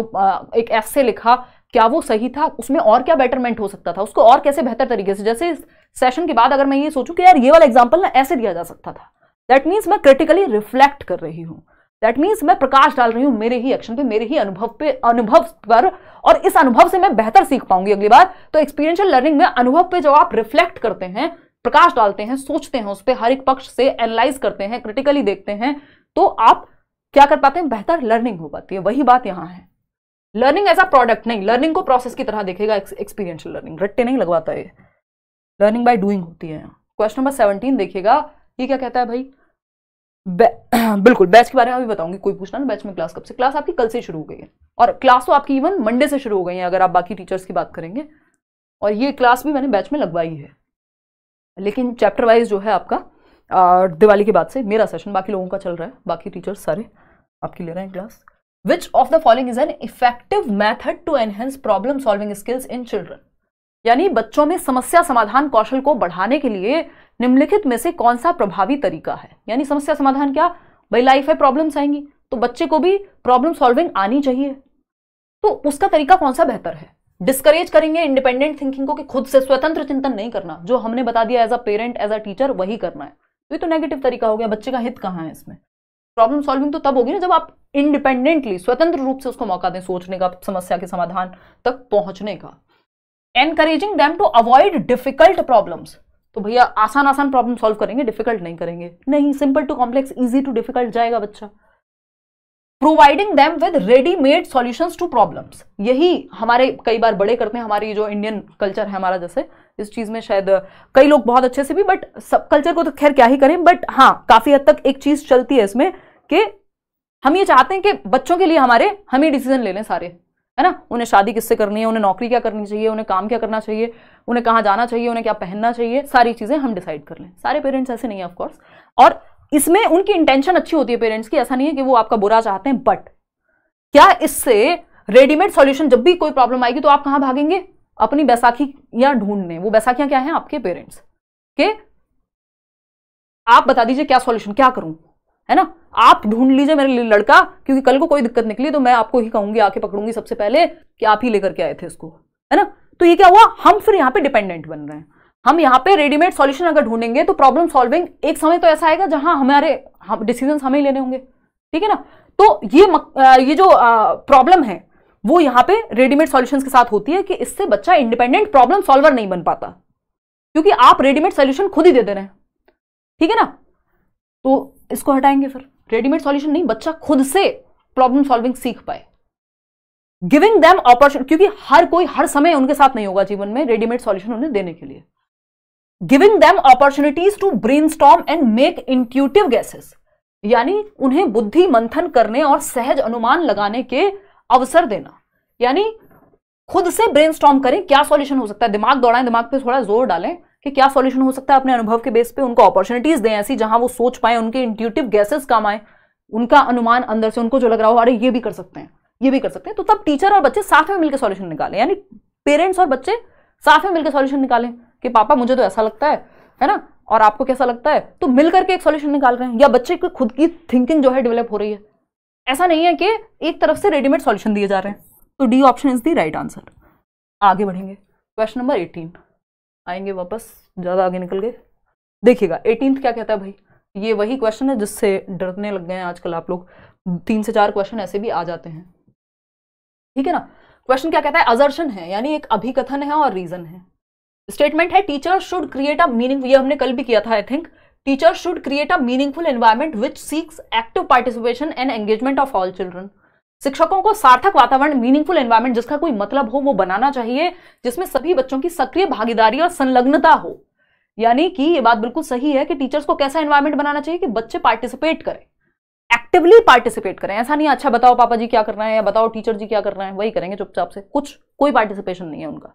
एक ऐसे लिखा क्या वो सही था उसमें और क्या बेटरमेंट हो सकता था उसको और कैसे बेहतर तरीके से जैसे इस सेशन के बाद अगर मैं ये सोचूं कि यार ये वाला एग्जाम्पल ना ऐसे दिया जा सकता था दैट मीन्स मैं क्रिटिकली रिफ्लेक्ट कर रही हूँ दैट मीन्स मैं प्रकाश डाल रही हूँ मेरे ही एक्शन पे मेरे ही अनुभव पे अनुभव पर और इस अनुभव से मैं बेहतर सीख पाऊंगी अगली बार तो एक्सपीरियंशियल लर्निंग में अनुभव पे जब आप रिफ्लेक्ट करते हैं प्रकाश डालते हैं सोचते हैं उस पर हर एक पक्ष से एनालाइज करते हैं क्रिटिकली देखते हैं तो आप क्या कर पाते हैं बेहतर लर्निंग हो पाती है वही बात यहाँ है लर्निंग एज अ प्रोडक्ट नहीं लर्निंग को प्रोसेस की तरह देखेगा एक्सपीरियंशियल लर्निंग रट्टे नहीं लगवाता है लर्निंग बाय डूइंग होती है क्वेश्चन नंबर सेवनटीन देखेगा ये क्या कहता है भाई (clears throat) बिल्कुल बैच के बारे में अभी बताऊंगी कोई पूछना ना बैच में क्लास कब से क्लास आपकी कल से शुरू हो गई है और क्लास तो आपकी इवन मंडे से शुरू हो गई है अगर आप बाकी टीचर्स की बात करेंगे और ये क्लास भी मैंने बैच में लगवाई है लेकिन चैप्टर वाइज जो है आपका दिवाली के बाद से मेरा सेशन बाकी लोगों का चल रहा है बाकी टीचर्स सारे आपकी ले रहे हैं class which of the following is an effective method to enhance problem solving skills in children यानी बच्चों में समस्या समाधान कौशल को बढ़ाने के लिए निम्नलिखित में से कौन सा प्रभावी तरीका है यानी समस्या समाधान क्या भाई लाइफ है प्रॉब्लम्स आएंगी तो बच्चे को भी प्रॉब्लम सॉल्विंग आनी चाहिए तो उसका तरीका कौन सा बेहतर है डिस्करेज करेंगे इंडिपेंडेंट थिंकिंग को कि खुद से स्वतंत्र चिंतन नहीं करना जो हमने बता दिया as a parent as a teacher वही करना है तो ये तो नेगेटिव तरीका हो गया बच्चे का हित कहाँ है इसमें प्रॉब्लम सॉल्विंग तो तब होगी ना जब आप इंडिपेंडेंटली स्वतंत्र रूप से उसको मौका दें सोचने का समस्या के समाधान तक पहुंचने का encouraging them to avoid difficult problems तो भैया आसान आसान प्रॉब्लम सॉल्व करेंगे डिफिकल्ट नहीं करेंगे नहीं simple to complex easy to difficult जाएगा बच्चा providing them with readymade solutions to problems यही हमारे कई बार बड़े करते हैं हमारी जो इंडियन कल्चर है हमारा जैसे इस चीज़ में शायद कई लोग बहुत अच्छे से भी बट सब कल्चर को तो खैर क्या ही करें बट हाँ काफ़ी हद तक एक चीज़ चलती है इसमें कि हम ये चाहते हैं कि बच्चों के लिए हमारे हम ही डिसीजन ले लें सारे है ना उन्हें शादी किससे करनी है उन्हें नौकरी क्या करनी चाहिए उन्हें काम क्या करना चाहिए उन्हें कहाँ जाना चाहिए उन्हें क्या पहनना चाहिए सारी चीज़ें हम डिसाइड कर लें सारे पेरेंट्स ऐसे नहीं है ऑफकोर्स और इसमें उनकी इंटेंशन अच्छी होती है पेरेंट्स की ऐसा नहीं है कि वो आपका बुरा चाहते हैं बट क्या इससे रेडीमेड सॉल्यूशन जब भी कोई प्रॉब्लम आएगी तो आप कहां भागेंगे अपनी बैसाखी या ढूंढने वो बैसाखियां क्या है आपके पेरेंट्स के आप बता दीजिए क्या सॉल्यूशन क्या करूं है ना आप ढूंढ लीजिए मेरे लिए लड़का क्योंकि कल को कोई दिक्कत निकली तो मैं आपको ही कहूंगी आके पकड़ूंगी सबसे पहले कि आप ही लेकर के आए थे इसको है ना तो ये क्या हुआ हम फिर यहां पे डिपेंडेंट बन रहे हैं हम यहाँ पे रेडीमेड सॉल्यूशन अगर ढूंढेंगे तो प्रॉब्लम सॉल्विंग एक समय तो ऐसा आएगा जहां हमारे हम डिसीजन हमें लेने होंगे ठीक है ना तो ये ये जो प्रॉब्लम है वो यहाँ पे रेडीमेड सॉल्यूशंस के साथ होती है कि इससे बच्चा इंडिपेंडेंट प्रॉब्लम सॉल्वर नहीं बन पाता क्योंकि आप रेडीमेड सॉल्यूशन खुद ही दे दे रहे हैं ठीक है ना तो इसको हटाएंगे फिर रेडीमेड सॉल्यूशन नहीं बच्चा खुद से प्रॉब्लम सॉल्विंग सीख पाए गिविंग देम अपॉर्चुनिटी क्योंकि हर कोई हर समय उनके साथ नहीं होगा जीवन में रेडीमेड सॉल्यूशन उन्हें देने के लिए giving them opportunities to brainstorm and make intuitive guesses यानी उन्हें बुद्धि मंथन करने और सहज अनुमान लगाने के अवसर देना यानी खुद से ब्रेन करें क्या सॉल्यूशन हो सकता है दिमाग दौड़ाएं दिमाग पे थोड़ा जोर डालें कि क्या सॉल्यूशन हो सकता है अपने अनुभव के बेस पे उनको अपॉर्चुनिटीज दें ऐसी जहां वो सोच पाए उनके इंट्यूटिव गैसेस काम आए उनका अनुमान अंदर से उनको जो लग रहा हो अरे ये भी कर सकते हैं ये भी कर सकते हैं तो तब टीचर और बच्चे साथ में मिलकर सोल्यूशन निकालें यानी पेरेंट्स और बच्चे साथ में मिलकर सोल्यूशन निकालें कि पापा मुझे तो ऐसा लगता है है ना और आपको कैसा लगता है तो मिल करके एक सोल्यूशन निकाल रहे हैं या बच्चे की खुद की थिंकिंग जो है डेवलप हो रही है ऐसा नहीं है कि एक तरफ से रेडीमेड सोल्यूशन दिए जा रहे हैं तो D option is the right answer आगे बढ़ेंगे क्वेश्चन नंबर एटीन आएंगे वापस ज़्यादा आगे निकल गए देखिएगा एटीन क्या कहता है भाई ये वही क्वेश्चन है जिससे डरने लग गए हैं आजकल आप लोग तीन से चार क्वेश्चन ऐसे भी आ जाते हैं ठीक है ना क्वेश्चन क्या कहता है अजर्शन है यानी एक अभिकथन है और रीजन है स्टेटमेंट है teacher should create a meaning ये हमने कल भी किया था I think teacher should create a meaningful environment which seeks active participation and engagement of all children शिक्षकों को सार्थक वातावरण मीनिंगफुल एनवायरमेंट जिसका कोई मतलब हो वो बनाना चाहिए जिसमें सभी बच्चों की सक्रिय भागीदारी और संलग्नता हो यानी कि ये बात बिल्कुल सही है कि टीचर्स को कैसा एनवायरमेंट बनाना चाहिए कि बच्चे पार्टिसिपेट करें एक्टिवली पार्टिसिपेट करें ऐसा नहीं अच्छा बताओ पापा जी क्या करना है या बताओ टीचर जी क्या करना है वही करेंगे चुपचाप से कुछ कोई पार्टिसिपेशन नहीं है उनका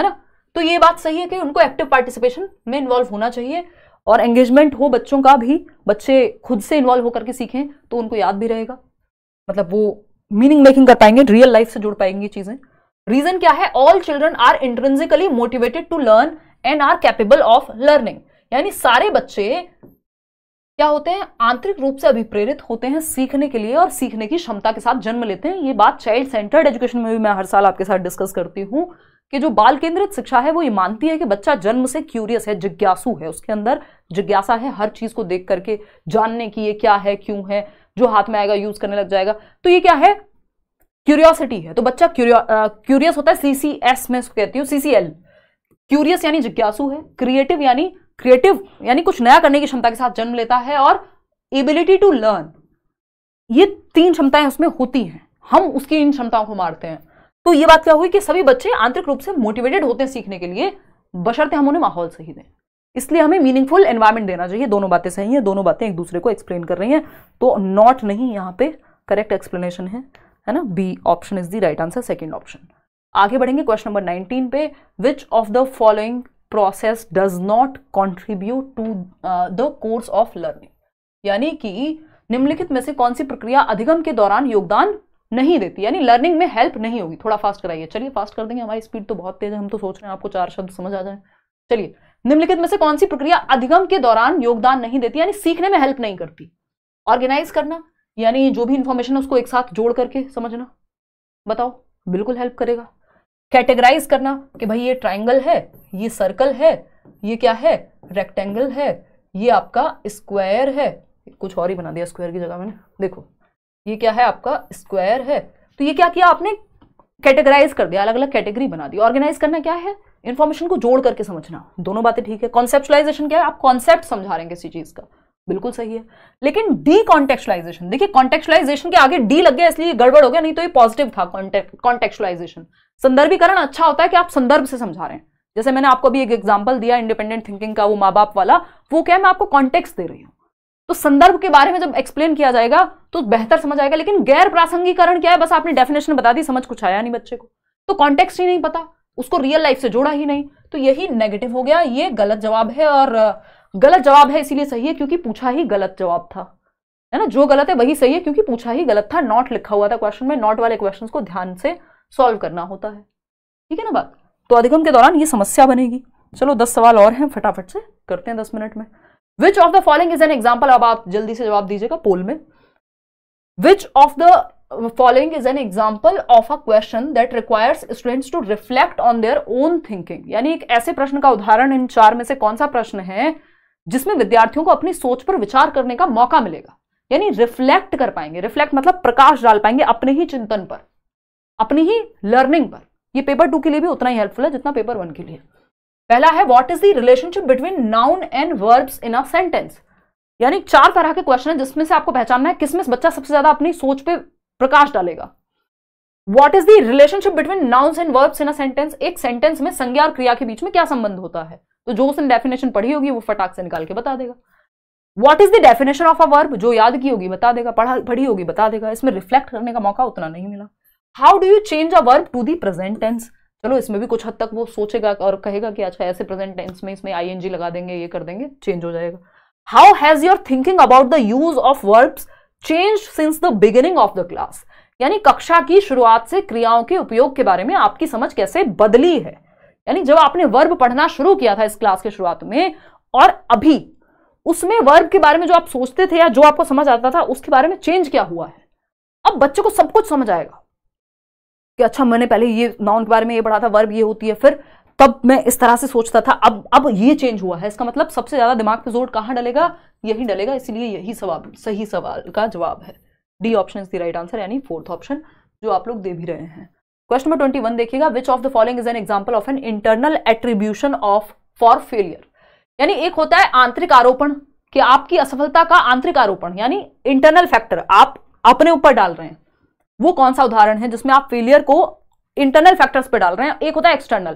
है ना तो ये बात सही है कि उनको एक्टिव पार्टिसिपेशन में इन्वॉल्व होना चाहिए और एंगेजमेंट हो बच्चों का भी बच्चे खुद से इन्वॉल्व होकर के सीखें तो उनको याद भी रहेगा मतलब वो मीनिंग मेकिंग कर पाएंगे रियल लाइफ से जुड़ पाएंगे चीज़ें रीजन क्या है all children are intrinsically motivated to learn and are capable of learning यानी सारे बच्चे क्या होते हैं आंतरिक रूप से अभिप्रेरित होते हैं सीखने के लिए और सीखने की क्षमता के साथ जन्म लेते हैं ये बात चाइल्ड सेंटर्ड एजुकेशन में भी मैं हर साल आपके साथ डिस्कस करती हूँ कि जो बाल केंद्रित शिक्षा है वो ये मानती है कि बच्चा जन्म से क्यूरियस है जिज्ञासु है उसके अंदर जिज्ञासा है हर चीज़ को देख करके जानने की ये क्या है क्यों है जो हाथ में आएगा यूज़ करने लग जाएगा तो ये क्या है क्यूरियोसिटी है तो बच्चा क्यूरियस होता है सीसीएस में इसको कहती हूँ सीसीएल क्यूरियस यानी जिज्ञासु है क्रिएटिव यानी क्रिएटिव यानी कुछ नया करने की क्षमता के साथ जन्म लेता है और एबिलिटी टू लर्न ये तीन क्षमताएं उसमें होती हैं हम उसकी इन क्षमताओं को मारते हैं तो ये बात क्या हुई कि सभी बच्चे आंतरिक रूप से मोटिवेटेड होते हैं सीखने के लिए बशर्ते हम उन्हें माहौल सही दें इसलिए हमें मीनिंगफुल एनवायरमेंट देना चाहिए दोनों बातें सही हैं दोनों बातें एक दूसरे को एक्सप्लेन कर रही हैं तो नॉट नहीं यहाँ पे करेक्ट एक्सप्लेनेशन है है ना B option is the right answer second option आगे बढ़ेंगे क्वेश्चन नंबर नाइनटीन पे which of the following process does not contribute to the course of learning यानी कि निम्नलिखित में से कौन सी प्रक्रिया अधिगम के दौरान योगदान नहीं देती यानी लर्निंग में हेल्प नहीं होगी थोड़ा फास्ट कराइए चलिए फास्ट कर देंगे हमारी स्पीड तो बहुत तेज है हम तो सोच रहे हैं आपको चार शब्द समझ आ जाए चलिए निम्नलिखित में से कौन सी प्रक्रिया अधिगम के दौरान योगदान नहीं देती यानी सीखने में हेल्प नहीं करती ऑर्गेनाइज करना यानी जो भी इंफॉर्मेशन है उसको एक साथ जोड़ करके समझना बताओ बिल्कुल हेल्प करेगा कैटेगराइज करना कि भाई ये ट्राइंगल है ये सर्कल है ये क्या है रेक्टेंगल है ये आपका स्क्वायर है कुछ और ही बना दिया स्क्वायर की जगह मैंने देखो ये क्या है आपका स्क्वायर है तो ये क्या किया आपने कैटेगराइज कर दिया अलग अलग कैटेगरी बना दी ऑर्गेनाइज करना क्या है इन्फॉर्मेशन को जोड़ करके समझना दोनों बातें ठीक है कॉन्सेप्चुलाइजेशन क्या है आप कॉन्सेप्ट समझा रहे हैं किसी चीज़ का बिल्कुल सही है लेकिन डी कॉन्टेक्चुलाइजेशन देखिए कॉन्टेक्चुलाइजेशन के आगे डी लग गया इसलिए गड़बड़ हो गया नहीं तो ये पॉजिटिव था कॉन्टेक्चुलाइजेशन संदर्भीकरण अच्छा होता है कि आप संदर्भ से समझा रहे हैं जैसे मैंने आपको अभी एक एग्जाम्पल दिया इंडिपेंडेंट थिंकिंग का वो माँ बाप वाला वो क्या है मैं आपको कॉन्टेक्स्ट दे रही हूँ तो संदर्भ के बारे में जब एक्सप्लेन किया जाएगा तो बेहतर समझ आएगा लेकिन गैर प्रासंगिकरण क्या है बस आपने डेफिनेशन बता दी समझ कुछ आया नहीं बच्चे को तो कॉन्टेक्स्ट ही नहीं पता उसको रियल लाइफ से जोड़ा ही नहीं तो यही नेगेटिव हो गया ये गलत जवाब है और गलत जवाब है इसीलिए सही है क्योंकि पूछा ही गलत जवाब था है ना जो गलत है वही सही है क्योंकि पूछा ही गलत था नॉट लिखा हुआ था क्वेश्चन में नॉट वाले क्वेश्चन को ध्यान से सॉल्व करना होता है ठीक है ना बात तो अधिगम के दौरान ये समस्या बनेगी चलो दस सवाल और हैं फटाफट से करते हैं दस मिनट में which of the following is an example अब आप जल्दी से जवाब दीजिएगा पोल में which of the following is an example of a question that requires students to reflect on their own thinking यानी एक ऐसे प्रश्न का उदाहरण इन चार में से कौन सा प्रश्न है जिसमें विद्यार्थियों को अपनी सोच पर विचार करने का मौका मिलेगा यानी रिफ्लेक्ट कर पाएंगे रिफ्लेक्ट मतलब प्रकाश डाल पाएंगे अपने ही चिंतन पर अपनी ही लर्निंग पर ये पेपर टू के लिए भी उतना ही हेल्पफुल है जितना पेपर वन के लिए पहला है what is the relationship between noun and verbs in a sentence यानी चार तरह के क्वेश्चन है जिसमें से आपको पहचानना है किसमें बच्चा सबसे ज्यादा अपनी सोच पे प्रकाश डालेगा what is the relationship between nouns and verbs in a sentence एक सेंटेंस में संज्ञा और क्रिया के बीच में क्या संबंध होता है तो जो उसने डेफिनेशन पढ़ी होगी वो फटाक से निकाल के बता देगा what is the definition of a verb जो याद की होगी बता देगा पढ़ा पढ़ी होगी बता देगा इसमें रिफ्लेक्ट करने का मौका उतना नहीं मिला how do you change a verb to the present tense चलो इसमें भी कुछ हद तक वो सोचेगा और कहेगा कि अच्छा ऐसे प्रेजेंट टेंस में इसमें आईएनजी लगा देंगे ये कर देंगे चेंज हो जाएगा how has your thinking about the use of verbs change since the beginning of the class यानी कक्षा की शुरुआत से क्रियाओं के उपयोग के बारे में आपकी समझ कैसे बदली है यानी जब आपने वर्ब पढ़ना शुरू किया था इस क्लास के शुरुआत में और अभी उसमें वर्ब के बारे में जो आप सोचते थे या जो आपको समझ आता था उसके बारे में चेंज क्या हुआ है अब बच्चे को सब कुछ समझ आएगा कि अच्छा मैंने पहले ये नाउन के बारे में ये पढ़ा था वर्ब ये होती है फिर तब मैं इस तरह से सोचता था अब अब ये चेंज हुआ है इसका मतलब सबसे ज़्यादा दिमाग पे जोर कहाँ डलेगा यही डलेगा इसलिए यही सवाल सही सवाल का जवाब है D option is the right answer यानी फोर्थ ऑप्शन जो आप लोग दे भी रहे हैं क्वेश्चन नंबर ट्वेंटी वन देखिएगा which of the following is an example of an internal attribution of for failure यानी एक होता है आंतरिक आरोपण कि आपकी असफलता का आंतरिक आरोपण यानी इंटरनल फैक्टर आप अपने ऊपर डाल रहे हैं वो कौन सा उदाहरण है जिसमें आप फेलियर को इंटरनल फैक्टर्स पे डाल रहे हैं एक होता है एक्सटर्नल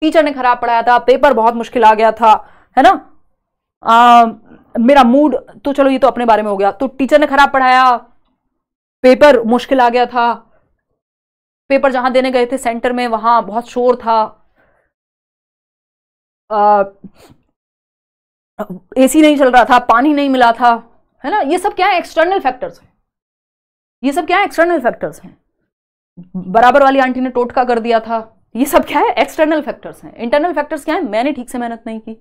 टीचर ने खराब पढ़ाया था पेपर बहुत मुश्किल आ गया था है ना आ, मेरा मूड तो चलो ये तो अपने बारे में हो गया तो टीचर ने खराब पढ़ाया पेपर मुश्किल आ गया था पेपर जहां देने गए थे सेंटर में वहां बहुत शोर था ए सी नहीं चल रहा था पानी नहीं मिला था है ना ये सब क्या है एक्सटर्नल फैक्टर्स है ये सब क्या है एक्सटर्नल फैक्टर्स हैं बराबर वाली आंटी ने टोटका कर दिया था ये सब क्या है एक्सटर्नल फैक्टर्स हैं इंटरनल फैक्टर्स क्या है मैंने ठीक से मेहनत नहीं की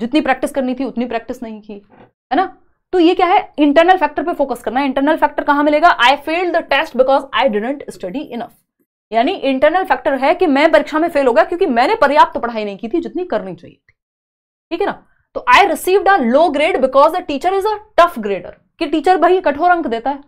जितनी प्रैक्टिस करनी थी उतनी प्रैक्टिस नहीं की है ना तो ये क्या है इंटरनल फैक्टर पे फोकस करना इंटरनल फैक्टर कहाँ मिलेगा I failed the test because I didn't study enough यानी इंटरनल फैक्टर है कि मैं परीक्षा में फेल हो गया क्योंकि मैंने पर्याप्त तो पढ़ाई नहीं की थी जितनी करनी चाहिए थी ठीक है ना तो I received a low grade because the teacher is a tough grader कि टीचर भाई कठोर अंक देता है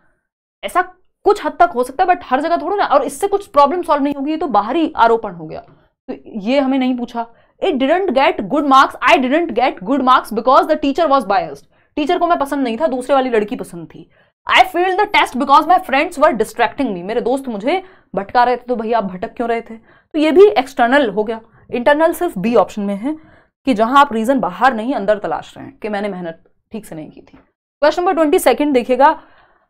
ऐसा कुछ हद तक हो सकता है बट हर जगह थोड़ा ना और इससे कुछ प्रॉब्लम सॉल्व नहीं होगी तो बाहरी आरोपण हो गया तो ये हमें नहीं पूछा it didn't get good marks I didn't get good marks because the teacher was biased teacher को मैं पसंद नहीं था दूसरे वाली लड़की पसंद थी I fail the test because my friends were distracting me मेरे दोस्त मुझे भटका रहे थे तो भैया आप भटक क्यों रहे थे तो ये भी एक्सटर्नल हो गया इंटरनल सिर्फ बी ऑप्शन में है कि जहां आप रीजन बाहर नहीं अंदर तलाश रहे हैं कि मैंने मेहनत ठीक से नहीं की थी क्वेश्चन नंबर ट्वेंटी सेकेंड देखिएगा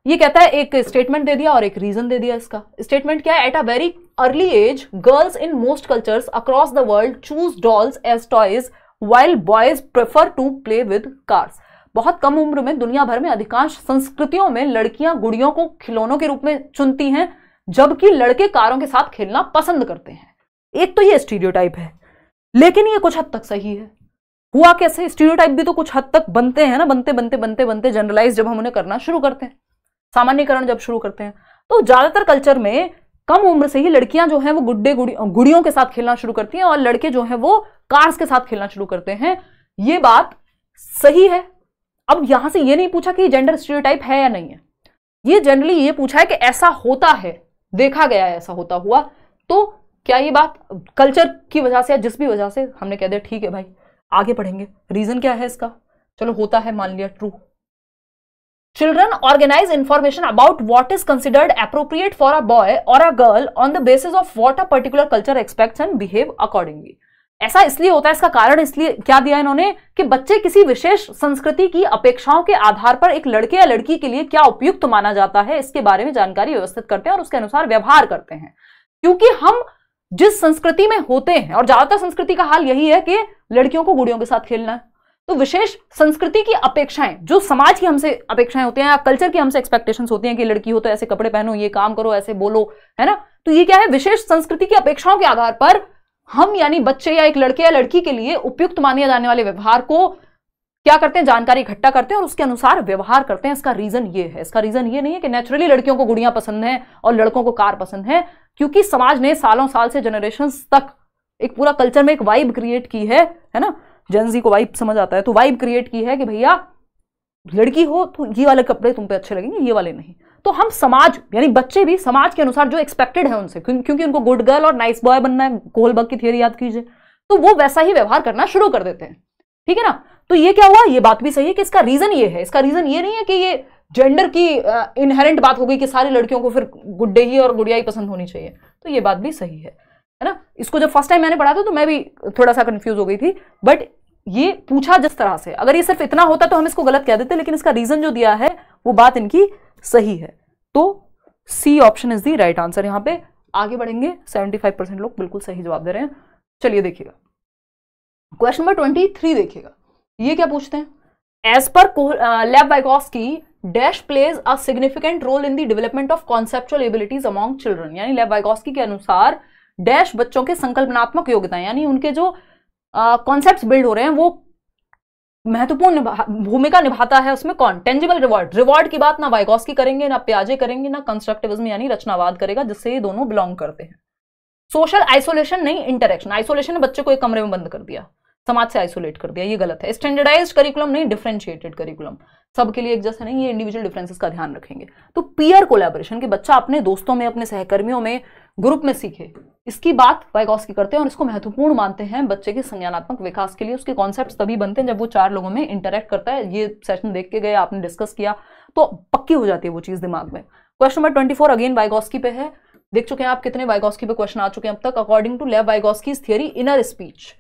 ये कहता है एक स्टेटमेंट दे दिया और एक रीजन दे दिया इसका स्टेटमेंट क्या है at a very early age girls in most cultures across the world choose dolls as toys while boys prefer to play with cars बहुत कम उम्र में दुनिया भर में अधिकांश संस्कृतियों में लड़कियां गुड़ियों को खिलौनों के रूप में चुनती हैं जबकि लड़के कारों के साथ खेलना पसंद करते हैं एक तो ये स्टीरियोटाइप है लेकिन ये कुछ हद तक सही है हुआ कैसे स्टीरियोटाइप भी तो कुछ हद तक बनते हैं ना बनते बनते बनते बनते जनरलाइज जब हम उन्हें करना शुरू करते हैं सामान्यकरण जब शुरू करते हैं तो ज्यादातर कल्चर में कम उम्र से ही लड़कियां जो हैं वो गुड्डे गुड़ी गुड़ियों के साथ खेलना शुरू करती हैं और लड़के जो हैं वो कार्स के साथ खेलना शुरू करते हैं ये बात सही है अब यहां से ये नहीं पूछा कि जेंडर स्टीरियोटाइप है या नहीं है ये जनरली ये पूछा है कि ऐसा होता है देखा गया है ऐसा होता हुआ तो क्या ये बात कल्चर की वजह से या जिस भी वजह से हमने कह दिया ठीक है भाई आगे पढ़ेंगे रीज़न क्या है इसका चलो होता है मान लिया true Children organize information about what is considered appropriate for a boy or a girl on the basis of what a particular culture expects and behave accordingly. ऐसा इसलिए होता है इसका कारण इसलिए क्या दिया इन्होंने कि बच्चे किसी विशेष संस्कृति की अपेक्षाओं के आधार पर एक लड़के या लड़की के लिए क्या उपयुक्त माना जाता है इसके बारे में जानकारी व्यवस्थित करते हैं और उसके अनुसार व्यवहार करते हैं क्योंकि हम जिस संस्कृति में होते हैं और ज्यादातर संस्कृति का हाल यही है कि लड़कियों को गुड़ियों के साथ खेलना है तो विशेष संस्कृति की अपेक्षाएं जो समाज की हमसे अपेक्षाएं होती हैं या कल्चर की हमसे एक्सपेक्टेशंस होती हैं कि लड़की हो तो ऐसे कपड़े पहनो ये काम करो ऐसे बोलो है ना तो ये क्या है विशेष संस्कृति की अपेक्षाओं के आधार पर हम यानी बच्चे या एक लड़के या लड़की के लिए उपयुक्त माने जाने वाले व्यवहार को क्या करते हैं जानकारी इकट्ठा करते हैं और उसके अनुसार व्यवहार करते हैं इसका रीजन ये है इसका रीजन ये नहीं है कि नेचुरली लड़कियों को गुड़ियां पसंद है और लड़कों को कार पसंद है क्योंकि समाज ने सालों साल से जनरेशन तक एक पूरा कल्चर में एक वाइब क्रिएट की है है ना जेंजी को वाइब समझ आता है तो वाइब क्रिएट की है कि भैया लड़की हो तो ये वाले कपड़े तुम पे अच्छे लगेंगे ये वाले नहीं तो हम समाज यानी बच्चे भी समाज के अनुसार जो एक्सपेक्टेड है उनसे क्योंकि उनको गुड गर्ल और नाइस बॉय बनना है कोहलबग की थियोरी याद कीजिए तो वो वैसा ही व्यवहार करना शुरू कर देते हैं ठीक है ना तो ये क्या हुआ ये बात भी सही है कि इसका रीजन ये है इसका रीजन ये नहीं है कि ये जेंडर की इनहेरेंट बात हो गई कि सारी लड़कियों को फिर गुड्डे ही और गुड़िया ही पसंद होनी चाहिए तो ये बात भी सही है है ना इसको जब फर्स्ट टाइम मैंने पढ़ा था तो मैं भी थोड़ा सा कन्फ्यूज हो गई थी बट ये पूछा जिस तरह से अगर ये सिर्फ इतना होता तो हम इसको गलत कह देते लेकिन इसका रीजन जो दिया है वो बात इनकी सही है तो C option is the right answer यहां पे आगे बढ़ेंगे 75 परसेंट लोग बिल्कुल सही जवाब दे रहे हैं चलिए देखिएगा क्वेश्चन नंबर ट्वेंटी थ्री देखिएगा ये क्या पूछते हैं एज पर लैब बाइकॉस की dash plays a significant role in the development of conceptual abilities among children यानी लैब बाइकॉस के अनुसार डैश बच्चों के संकल्पनात्मक योग्यता यानी उनके जो कॉन्सेप्ट बिल्ड हो रहे हैं वो महत्वपूर्ण भूमिका निभाता है उसमें कौन टेंजिबल रिवॉर्ड रिवॉर्ड की बात ना की करेंगे ना प्याजे करेंगे ना कंस्ट्रक्टिविज्म यानी रचनावाद करेगा जिससे ये दोनों बिलोंग करते हैं सोशल आइसोलेशन नहीं इंटरेक्शन आइसोलेशन ने बच्चे को एक कमरे में बंद कर दिया समाज से आइसोलेट कर दिया ये गलत है स्टैंडर्डाइज करिकुलम नहीं डिफ्रेंशिएटेड करिकुलम सबके लिए एक जैसा नहीं ये इंडिविजुअल डिफरेंसेस का ध्यान रखेंगे तो पीयर कोलेबोरेशन के बच्चा अपने दोस्तों में अपने सहकर्मियों में ग्रुप में सीखे इसकी बात वाइगॉस्की करते हैं और इसको महत्वपूर्ण मानते हैं बच्चे के संज्ञानात्मक विकास के लिए उसके कॉन्सेप्ट तभी बनते हैं जब वो चार लोगों में इंटरेक्ट करता है ये सेशन देख के गए आपने डिस्कस किया तो पक्की हो जाती है वो चीज़ दिमाग में question number twenty four again Vygotsky पे है देख चुके हैं आप कितने वाइगॉस्की पे क्वेश्चन आ चुके हैं अब तक according to Lev Vygotsky theory inner speech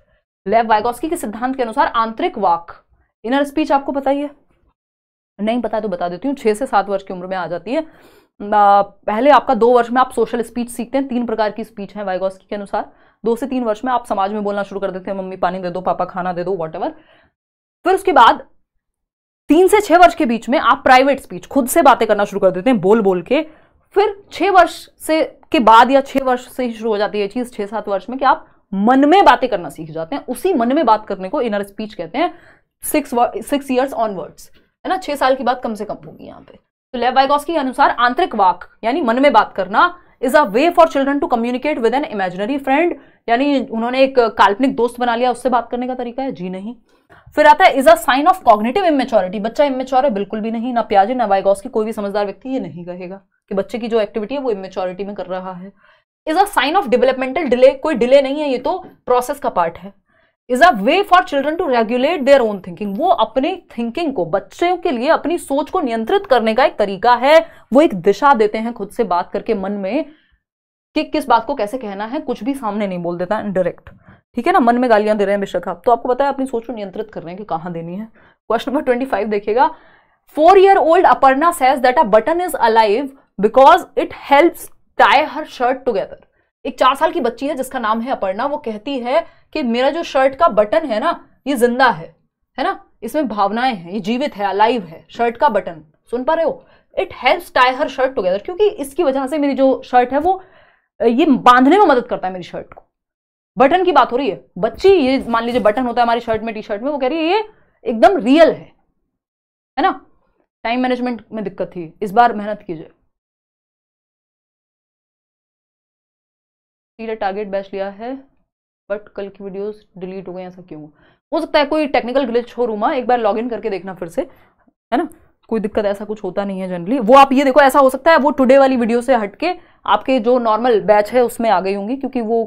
Lev Vygotsky के सिद्धांत के अनुसार आंतरिक वाक इनर स्पीच आपको पता ही है नहीं पता तो बता देती हूँ छह से सात वर्ष की उम्र में आ जाती है पहले आपका दो वर्ष में आप सोशल स्पीच सीखते हैं तीन प्रकार की स्पीच है वाइगोस्की के अनुसार दो से तीन वर्ष में आप समाज में बोलना शुरू कर देते हैं मम्मी पानी दे दो पापा खाना दे दो वॉट फिर उसके बाद तीन से छह वर्ष के बीच में आप प्राइवेट स्पीच खुद से बातें करना शुरू कर देते हैं बोल बोल के फिर छह वर्ष से के बाद या छह वर्ष से ही शुरू हो जाती है ये चीज़ छह सात वर्ष में कि आप मन में बातें करना सीख जाते हैं उसी मन में बात करने को इनर स्पीच कहते हैं सिक्स सिक्स ईयर्स ऑनवर्ड्स है ना छह साल की बात कम से कम होगी यहाँ पे तो लेव वाइगॉस के अनुसार आंतरिक वाक यानी मन में बात करना is a way for children to communicate with an imaginary friend यानी उन्होंने एक काल्पनिक दोस्त बना लिया उससे बात करने का तरीका है जी नहीं फिर आता है is a sign of cognitive immaturity बच्चा इमेच्योर है बिल्कुल भी नहीं ना प्याजे ना वाइगॉस की कोई भी समझदार व्यक्ति ये नहीं कहेगा कि बच्चे की जो एक्टिविटी है वो इमेच्योरिटी में कर रहा है is a sign of developmental delay कोई डिले नहीं है ये तो प्रोसेस का पार्ट है is a way for children to regulate their own thinking वो अपने थिंकिंग को बच्चों के लिए अपनी सोच को नियंत्रित करने का एक तरीका है वो एक दिशा देते हैं खुद से बात करके मन में कि किस बात को कैसे कहना है कुछ भी सामने नहीं बोल देता डायरेक्ट ठीक है ना मन में गालियां दे रहे हैं बेशक आप तो आपको बताया अपनी सोच को नियंत्रित कर रहे हैं कि कहां देनी है क्वेश्चन नंबर ट्वेंटी फाइव देखिएगा four year old Aparna says that a button is alive because it helps tie her shirt together एक चार साल की बच्ची है जिसका नाम है अपर्णा वो कहती है कि मेरा जो शर्ट का बटन है ना ये जिंदा है है ना इसमें भावनाएं हैं ये जीवित है अलाइव है शर्ट का बटन सुन पा रहे हो it helps tie her shirt together क्योंकि इसकी वजह से मेरी जो शर्ट है वो ये बांधने में मदद करता है मेरी शर्ट को बटन की बात हो रही है बच्ची ये मान लीजिए बटन होता है हमारी शर्ट में टी शर्ट में वो कह रही है ये एकदम रियल है है ना टाइम मैनेजमेंट में दिक्कत थी इस बार मेहनत कीजिए सीधा टारगेट बैच लिया है बट कल की वीडियोस डिलीट हो गए ऐसा क्यों हो सकता है कोई टेक्निकल ग्लिच हो रूमा एक बार लॉगिन करके देखना फिर से है ना कोई दिक्कत ऐसा कुछ होता नहीं है जनरली वो आप ये देखो ऐसा हो सकता है वो टुडे वाली वीडियो से हटके आपके जो नॉर्मल बैच है उसमें आ गई होंगी क्योंकि वो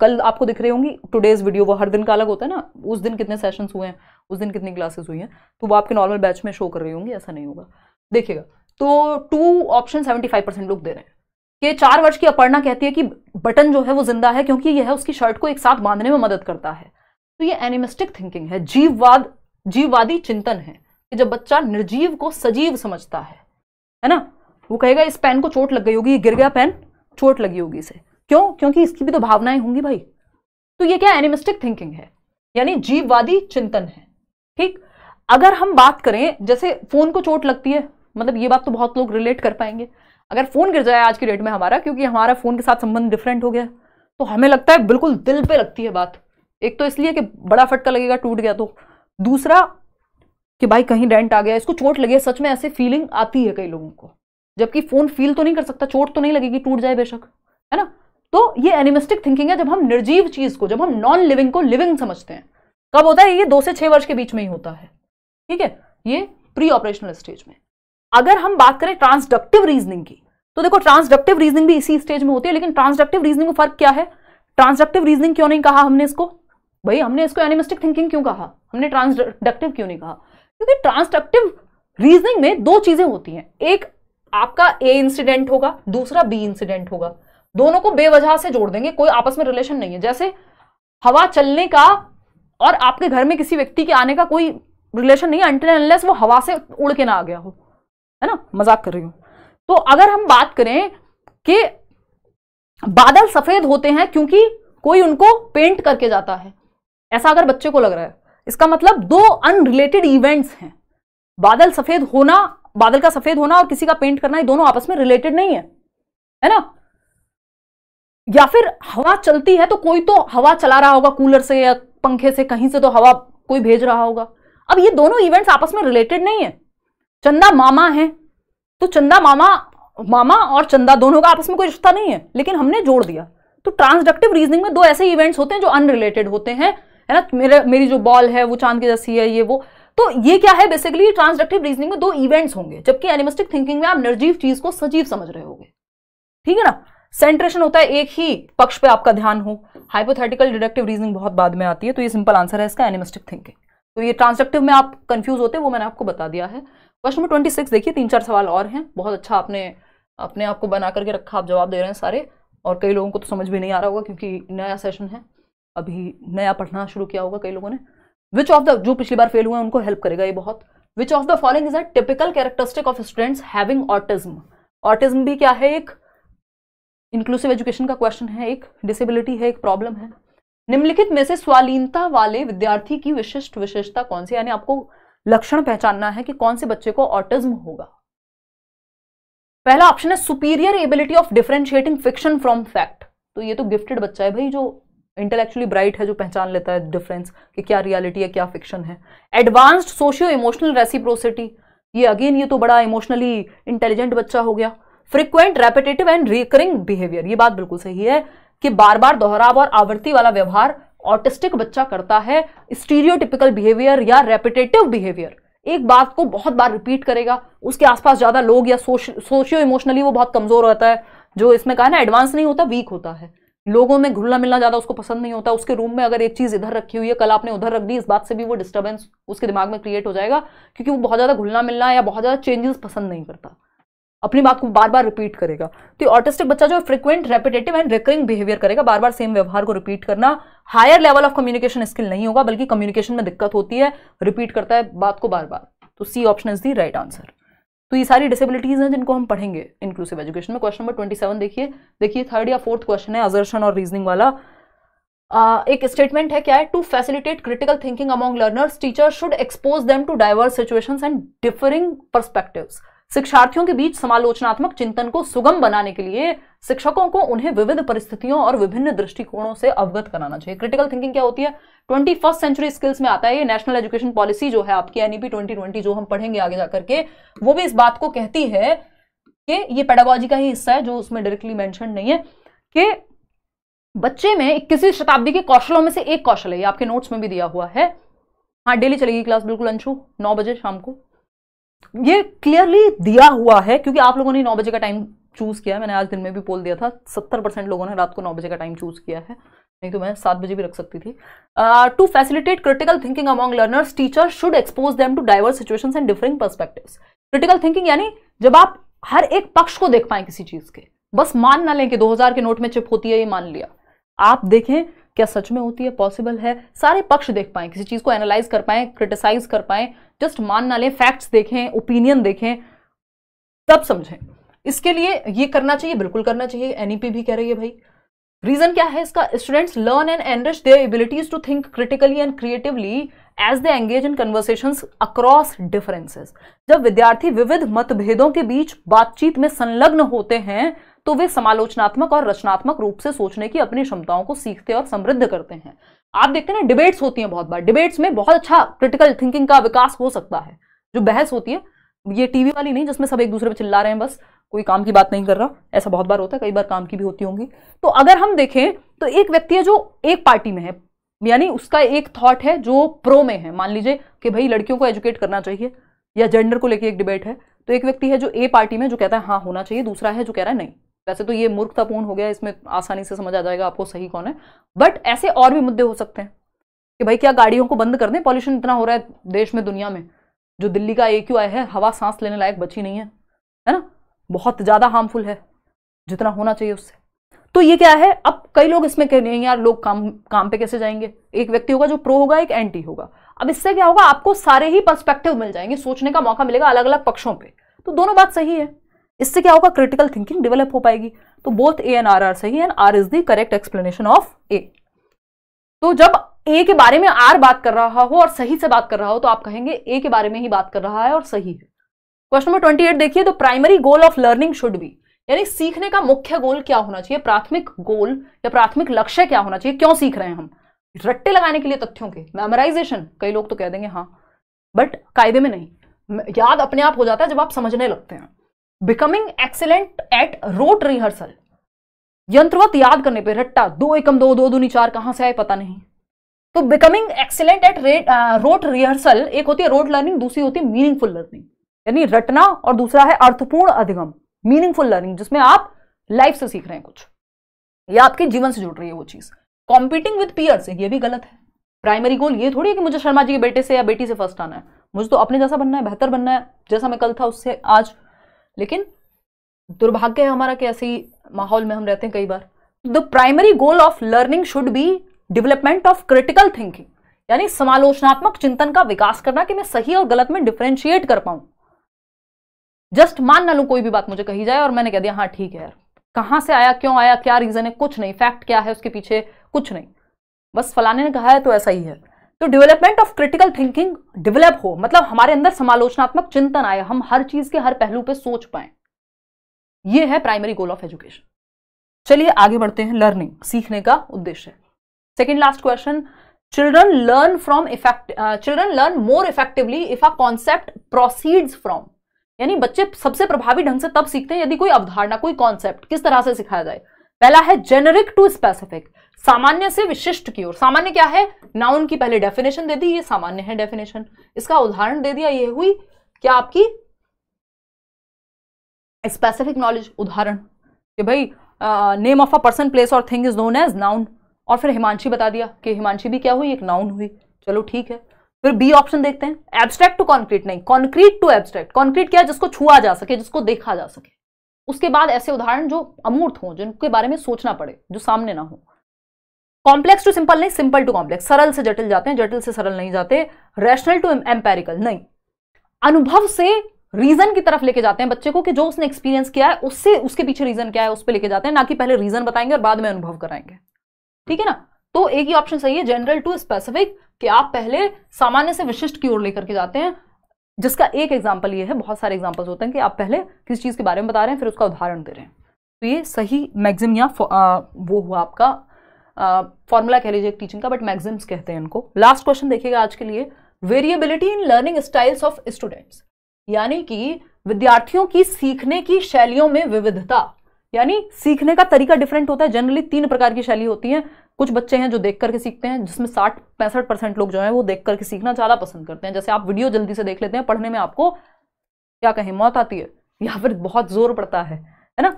कल आपको दिख रही होंगी टुडेज वीडियो वो हर दिन का अलग होता है ना उस दिन कितने सेशंस हुए हैं उस दिन कितनी क्लासेस हुई हैं तो वो आपके नॉर्मल बैच में शो कर रही होंगी ऐसा नहीं होगा देखिएगा तो two option seventy five percent लोग दे रहे हैं कि चार वर्ष की अपर्णा कहती है कि बटन जो है वो जिंदा है क्योंकि यह उसकी शर्ट को एक साथ बांधने में मदद करता है तो ये एनिमिस्टिक थिंकिंग है जीववाद जीववादी चिंतन है कि जब बच्चा निर्जीव को सजीव समझता है है ना वो कहेगा इस पेन को चोट लग गई होगी गिर गया पेन चोट लगी होगी इसे क्यों क्योंकि इसकी भी तो भावनाएं होंगी भाई तो ये क्या एनिमिस्टिक थिंकिंग है यानी जीववादी चिंतन है ठीक अगर हम बात करें जैसे फोन को चोट लगती है मतलब ये बात तो बहुत लोग रिलेट कर पाएंगे अगर फ़ोन गिर जाए आज की डेट में हमारा क्योंकि हमारा फ़ोन के साथ संबंध डिफरेंट हो गया तो हमें लगता है बिल्कुल दिल पे लगती है बात एक तो इसलिए कि बड़ा फटका लगेगा टूट गया तो दूसरा कि भाई कहीं डेंट आ गया इसको चोट लगी सच में ऐसे फीलिंग आती है कई लोगों को जबकि फ़ोन फील तो नहीं कर सकता चोट तो नहीं लगेगी टूट जाए बेशक है ना तो ये एनिमिस्टिक थिंकिंग है जब हम निर्जीव चीज़ को जब हम नॉन लिविंग को लिविंग समझते हैं कब होता है ये दो से छः वर्ष के बीच में ही होता है ठीक है ये प्री ऑपरेशनल स्टेज में अगर हम बात करें ट्रांसडक्टिव रीजनिंग की तो देखो ट्रांसडक्टिव रीजनिंग भी इसी स्टेज में होती है लेकिन ट्रांसडक्टिव रीजनिंग में फर्क क्या है ट्रांसडक्टिव रीजनिंग क्यों नहीं कहा हमने इसको भाई हमने इसको एनिमिस्टिक थिंकिंग क्यों कहा हमने ट्रांसडक्टिव क्यों नहीं कहा क्योंकि ट्रांसडक्टिव रीजनिंग में दो चीजें होती हैं एक आपका ए इंसिडेंट होगा दूसरा बी इंसिडेंट होगा दोनों को बेवजह से जोड़ देंगे कोई आपस में रिलेशन नहीं है जैसे हवा चलने का और आपके घर में किसी व्यक्ति के आने का कोई रिलेशन नहीं है अनलेस वो हवा से उड़ के ना आ गया हो है ना मजाक कर रही हूं तो अगर हम बात करें कि बादल सफेद होते हैं क्योंकि कोई उनको पेंट करके जाता है ऐसा अगर बच्चे को लग रहा है इसका मतलब दो अनरिलेटेड इवेंट्स हैं बादल सफेद होना बादल का सफेद होना और किसी का पेंट करना ये दोनों आपस में रिलेटेड नहीं है है ना या फिर हवा चलती है तो कोई तो हवा चला रहा होगा कूलर से या पंखे से कहीं से तो हवा कोई भेज रहा होगा अब ये दोनों इवेंट्स आपस में रिलेटेड नहीं है चंदा मामा है तो चंदा मामा मामा और चंदा दोनों का आपस में कोई रिश्ता नहीं है लेकिन हमने जोड़ दिया तो ट्रांसडक्टिव रीजनिंग में दो ऐसे इवेंट्स होते हैं जो अनरिलेटेड होते हैं है ना मेरे मेरी जो बॉल है वो चांद की जैसी है ये वो तो ये क्या है बेसिकली ट्रांसडक्टिव रीजनिंग में दो इवेंट्स होंगे जबकि एनिमिस्टिक थिंकिंग में आप निर्जीव चीज को सजीव समझ रहे होंगे ठीक है ना सेंट्रेशन होता है एक ही पक्ष पे आपका ध्यान हो हाइपोथेटिकल डिडक्टिव रीजनिंग बहुत बाद में आती है तो ये सिंपल आंसर है इसका एनिमिस्टिक थिंकिंग तो ये ट्रांसडक्टिव में आप कंफ्यूज होते हैं वो मैंने आपको बता दिया है क्वेश्चन नंबर ट्वेंटी सिक्स देखिए तीन चार सवाल और हैं बहुत अच्छा आपने अपने आप को बना करके रखा आप जवाब दे रहे हैं सारे और कई लोगों को तो समझ भी नहीं आ रहा होगा क्योंकि नया सेशन है अभी नया पढ़ना शुरू किया होगा कई लोगों ने विच ऑफ द जो पिछली बार फेल हुए हैं उनको हेल्प करेगा ये बहुत which of the following is a typical characteristic of students having autism autism भी क्या है एक इंक्लूसिव एजुकेशन का क्वेश्चन है एक डिसेबिलिटी है एक प्रॉब्लम है निम्नलिखित में से स्वालीनता वाले विद्यार्थी की विशिष्ट विशेषता कौन सी यानी आपको लक्षण पहचानना है कि कौन से बच्चे को ऑटिज्म होगा पहला ऑप्शन है superior ability of differentiating fiction from fact तो ये तो गिफ्टेड बच्चा है भाई जो इंटेलेक्चुअली ब्राइट है जो पहचान लेता है डिफरेंस कि क्या रियलिटी है क्या फिक्शन है एडवांस्ड सोशियो इमोशनल रेसिप्रोसिटी ये अगेन ये तो बड़ा इमोशनली इंटेलिजेंट बच्चा हो गया frequent repetitive and recurring behaviour ये बात बिल्कुल सही है कि बार बार दोहराव और आवृत्ति वाला व्यवहार ऑटिस्टिक बच्चा करता है स्टीरियोटिपिकल बिहेवियर या रेपिटेटिव बिहेवियर एक बात को बहुत बार रिपीट करेगा उसके आसपास ज़्यादा लोग या सोशियो इमोशनली वो बहुत कमज़ोर रहता है जो इसमें कहा ना एडवांस नहीं होता वीक होता है लोगों में घुलना मिलना ज़्यादा उसको पसंद नहीं होता उसके रूम में अगर एक चीज़ इधर रखी हुई है कल आपने उधर रख दी इस बात से भी वो डिस्टर्बेंस उसके दिमाग में क्रिएट हो जाएगा क्योंकि वो बहुत ज़्यादा घुलना मिलना या बहुत ज़्यादा चेंजेस पसंद नहीं करता अपनी बात को बार बार रिपीट करेगा तो ऑटिस्टिक बच्चा जो frequent repetitive and recurring behaviour करेगा बार बार सेम व्यवहार को रिपीट करना higher level of communication skill नहीं होगा बल्कि कम्युनिकेशन में दिक्कत होती है रिपीट करता है बात को बार बार तो C option is the right answer तो ये सारी डिसेबिलिटीज हैं जिनको हम पढ़ेंगे इंक्लूसिव एजुकेशन में क्वेश्चन नंबर ट्वेंटी सेवन देखिए देखिए थर्ड या फोर्थ क्वेश्चन है अजर्शन और रीजनिंग वाला Uh, एक स्टेटमेंट है क्या है to facilitate critical thinking among learners teacher should expose them to diverse situations and differing perspectives शिक्षार्थियों के बीच समालोचनात्मक चिंतन को सुगम बनाने के लिए शिक्षकों को उन्हें विविध परिस्थितियों और विभिन्न दृष्टिकोणों से अवगत कराना चाहिए क्रिटिकल थिंकिंग क्या होती है ट्वेंटी फर्स्ट सेंचुरी स्किल्स में आता है ये नेशनल एजुकेशन पॉलिसी जो है आपकी एनईपी e ट्वेंटी ट्वेंटी जो हम पढ़ेंगे आगे जाकर के वो भी इस बात को कहती है कि ये पेडागोजी का ही हिस्सा है जो उसमें डायरेक्टली मैंशन नहीं है कि बच्चे में इक्कीसवीं शताब्दी के कौशलों में से एक कौशल है ये आपके नोट्स में भी दिया हुआ है हाँ डेली चलेगी क्लास बिल्कुल अंशु नौ बजे शाम को ये क्लियरली दिया हुआ है क्योंकि आप लोगों ने नौ बजे का टाइम चूज़ किया मैंने आज दिन में भी पोल दिया था सत्तर परसेंट लोगों ने रात को नौ बजे का टाइम चूज़ किया है नहीं तो मैं सात बजे भी रख सकती थी to facilitate critical thinking among learners teacher should expose them to diverse situation and differing perspective critical thinking यानी जब आप हर एक पक्ष को देख पाए किसी चीज़ के बस मान ना लें कि दो के नोट में चिप होती है ये मान लिया आप देखें क्या सच में होती है पॉसिबल है सारे पक्ष देख पाएं किसी चीज़ को एनालाइज कर पाएं क्रिटिसाइज कर पाएं जस्ट मान ना लें फैक्ट्स देखें ओपिनियन देखें तब समझें इसके लिए ये करना चाहिए बिल्कुल करना चाहिए एनईपी भी कह रही है भाई रीजन क्या है इसका students learn and enrich their abilities to think critically and creatively as they engage in conversation across differences जब विद्यार्थी विविध मतभेदों के बीच बातचीत में संलग्न होते हैं तो वे समालोचनात्मक और रचनात्मक रूप से सोचने की अपनी क्षमताओं को सीखते और समृद्ध करते हैं आप देखते हैं ना डिबेट्स होती हैं बहुत बार डिबेट्स में बहुत अच्छा क्रिटिकल थिंकिंग का विकास हो सकता है जो बहस होती है ये टीवी वाली नहीं जिसमें सब एक दूसरे पर चिल्ला रहे हैं बस कोई काम की बात नहीं कर रहा ऐसा बहुत बार होता है कई बार काम की भी होती होंगी तो अगर हम देखें तो एक व्यक्ति है जो एक पार्टी में है यानी उसका एक थॉट है जो प्रो में है मान लीजिए कि भाई लड़कियों को एजुकेट करना चाहिए या जेंडर को लेकर एक डिबेट है तो एक व्यक्ति है जो ए पार्टी में जो कहता है हाँ होना चाहिए दूसरा है जो कह रहा है नहीं वैसे तो ये मूर्खतापूर्ण हो गया इसमें आसानी से समझ आ जाएगा आपको सही कौन है बट ऐसे और भी मुद्दे हो सकते हैं कि भाई क्या गाड़ियों को बंद कर दें पॉल्यूशन इतना हो रहा है देश में दुनिया में जो दिल्ली का ए क्यू आई है हवा सांस लेने लायक बची नहीं है है ना बहुत ज़्यादा हार्मफुल है जितना होना चाहिए उससे तो ये क्या है अब कई लोग इसमें कह रहे हैं यार लोग काम काम पे कैसे जाएंगे एक व्यक्ति होगा जो प्रो होगा एक एंटी होगा अब इससे क्या होगा आपको सारे ही पर्सपेक्टिव मिल जाएंगे सोचने का मौका मिलेगा अलग अलग पक्षों पे तो दोनों बात सही है इससे क्या होगा क्रिटिकल थिंकिंग डेवलप हो पाएगी तो both A and R are सही and R is the correct explanation of A तो जब ए के बारे में आर बात कर रहा हो और सही से बात कर रहा हो तो आप कहेंगे ए के बारे में ही बात कर रहा है और सही है क्वेश्चन नंबर ट्वेंटी एट देखिए the primary goal of learning should be यानी सीखने का मुख्य गोल क्या होना चाहिए प्राथमिक गोल या प्राथमिक लक्ष्य क्या होना चाहिए क्यों सीख रहे हैं हम रट्टे लगाने के लिए तथ्यों के मेमोराइजेशन कई लोग तो कह देंगे हाँ बट कायदे में नहीं याद अपने आप हो जाता है जब आप समझने लगते हैं becoming excellent at rote rehearsal यंत्रवत याद करने पे रट्टा दो एकम दो दो दूनी चार कहां से आए पता नहीं तो becoming excellent at rote rehearsal एक होती है रोट लर्निंग दूसरी होती है मीनिंगफुल लर्निंग यानी रटना और दूसरा है अर्थपूर्ण अधिगम मीनिंगफुल लर्निंग जिसमें आप लाइफ से सीख रहे हैं कुछ या आपके जीवन से जुड़ रही है वो चीज़ कॉम्पीटिंग विद पियर्स ये भी गलत है प्राइमरी गोल ये थोड़ी है कि मुझे शर्मा जी के बेटे से या बेटी से फर्स्ट आना है मुझे तो अपने जैसा बनना है बेहतर बनना है जैसा मैं कल था उससे आज लेकिन दुर्भाग्य है हमारा कि ऐसे माहौल में हम रहते हैं कई बार the primary goal of learning should be development of critical thinking यानी समालोचनात्मक चिंतन का विकास करना कि मैं सही और गलत में डिफ्रेंशिएट कर पाऊं जस्ट मान ना लू कोई भी बात मुझे कही जाए और मैंने कह दिया हाँ ठीक है यार कहां से आया क्यों आया क्या रीज़न है कुछ नहीं फैक्ट क्या है उसके पीछे कुछ नहीं बस फलाने ने कहा है तो ऐसा ही है तो development of critical thinking develop हो मतलब हमारे अंदर समालोचनात्मक चिंतन आए हम हर चीज़ के हर पहलू पे सोच पाए ये है प्राइमरी गोल ऑफ एजुकेशन चलिए आगे बढ़ते हैं लर्निंग सीखने का उद्देश्य second last question children learn from effect children learn more effectively if a concept proceeds from यानी बच्चे सबसे प्रभावी ढंग से तब सीखते हैं यदि कोई अवधारणा कोई कॉन्सेप्ट किस तरह से सिखाया जाए पहला है जेनरिक टू स्पेसिफिक सामान्य से विशिष्ट की ओर सामान्य क्या है नाउन की पहले डेफिनेशन दे दी ये सामान्य है डेफिनेशन इसका उदाहरण दे दिया ये हुई क्या आपकी स्पेसिफिक नॉलेज उदाहरण कि भाई name of a person place और thing is known as noun और फिर हिमांशी बता दिया कि हिमांशी भी क्या हुई एक नाउन हुई चलो ठीक है फिर बी ऑप्शन देखते हैं एब्स्ट्रैक्ट टू कॉन्क्रीट नहीं कॉन्क्रीट टू एब्स्ट्रैक्ट कॉन्क्रीट क्या जिसको छुआ जा सके जिसको देखा जा सके उसके बाद ऐसे उदाहरण जो अमूर्त हो जिनके बारे में सोचना पड़े जो सामने ना हो कॉम्प्लेक्स टू सिंपल नहीं सिंपल टू कॉम्प्लेक्स सरल से जटिल जाते हैं जटिल से सरल नहीं जाते रैशनल टू एम्पेरिकल नहीं अनुभव से रीजन की तरफ लेके जाते हैं बच्चे को कि जो उसने एक्सपीरियंस किया है उससे उसके पीछे रीजन क्या है उस पर लेके जाते हैं ना कि पहले रीजन बताएंगे और बाद में अनुभव कराएंगे ठीक है ना तो एक ही ऑप्शन सही है जनरल टू स्पेसिफिक कि आप पहले सामान्य से विशिष्ट की ओर लेकर के जाते हैं जिसका एक एग्जाम्पल ये है बहुत सारे एग्जाम्पल्स होते हैं कि आप पहले किसी चीज़ के बारे में बता रहे हैं फिर उसका उदाहरण दे रहे हैं तो ये सही मैग्जिम या वो हुआ आपका फॉर्मूला कह लीजिए टीचिंग का बट मैग्जिम्स कहते हैं इनको लास्ट क्वेश्चन देखिएगा आज के लिए variability in learning styles of students यानी कि विद्यार्थियों की सीखने की शैलियों में विविधता यानी सीखने का तरीका डिफरेंट होता है जनरली तीन प्रकार की शैली होती है कुछ बच्चे हैं जो देख करके सीखते हैं जिसमें साठ पैंसठ परसेंट लोग जो हैं वो देख करके सीखना ज़्यादा पसंद करते हैं जैसे आप वीडियो जल्दी से देख लेते हैं पढ़ने में आपको क्या कहें मौत आती है या फिर बहुत जोर पड़ता है है ना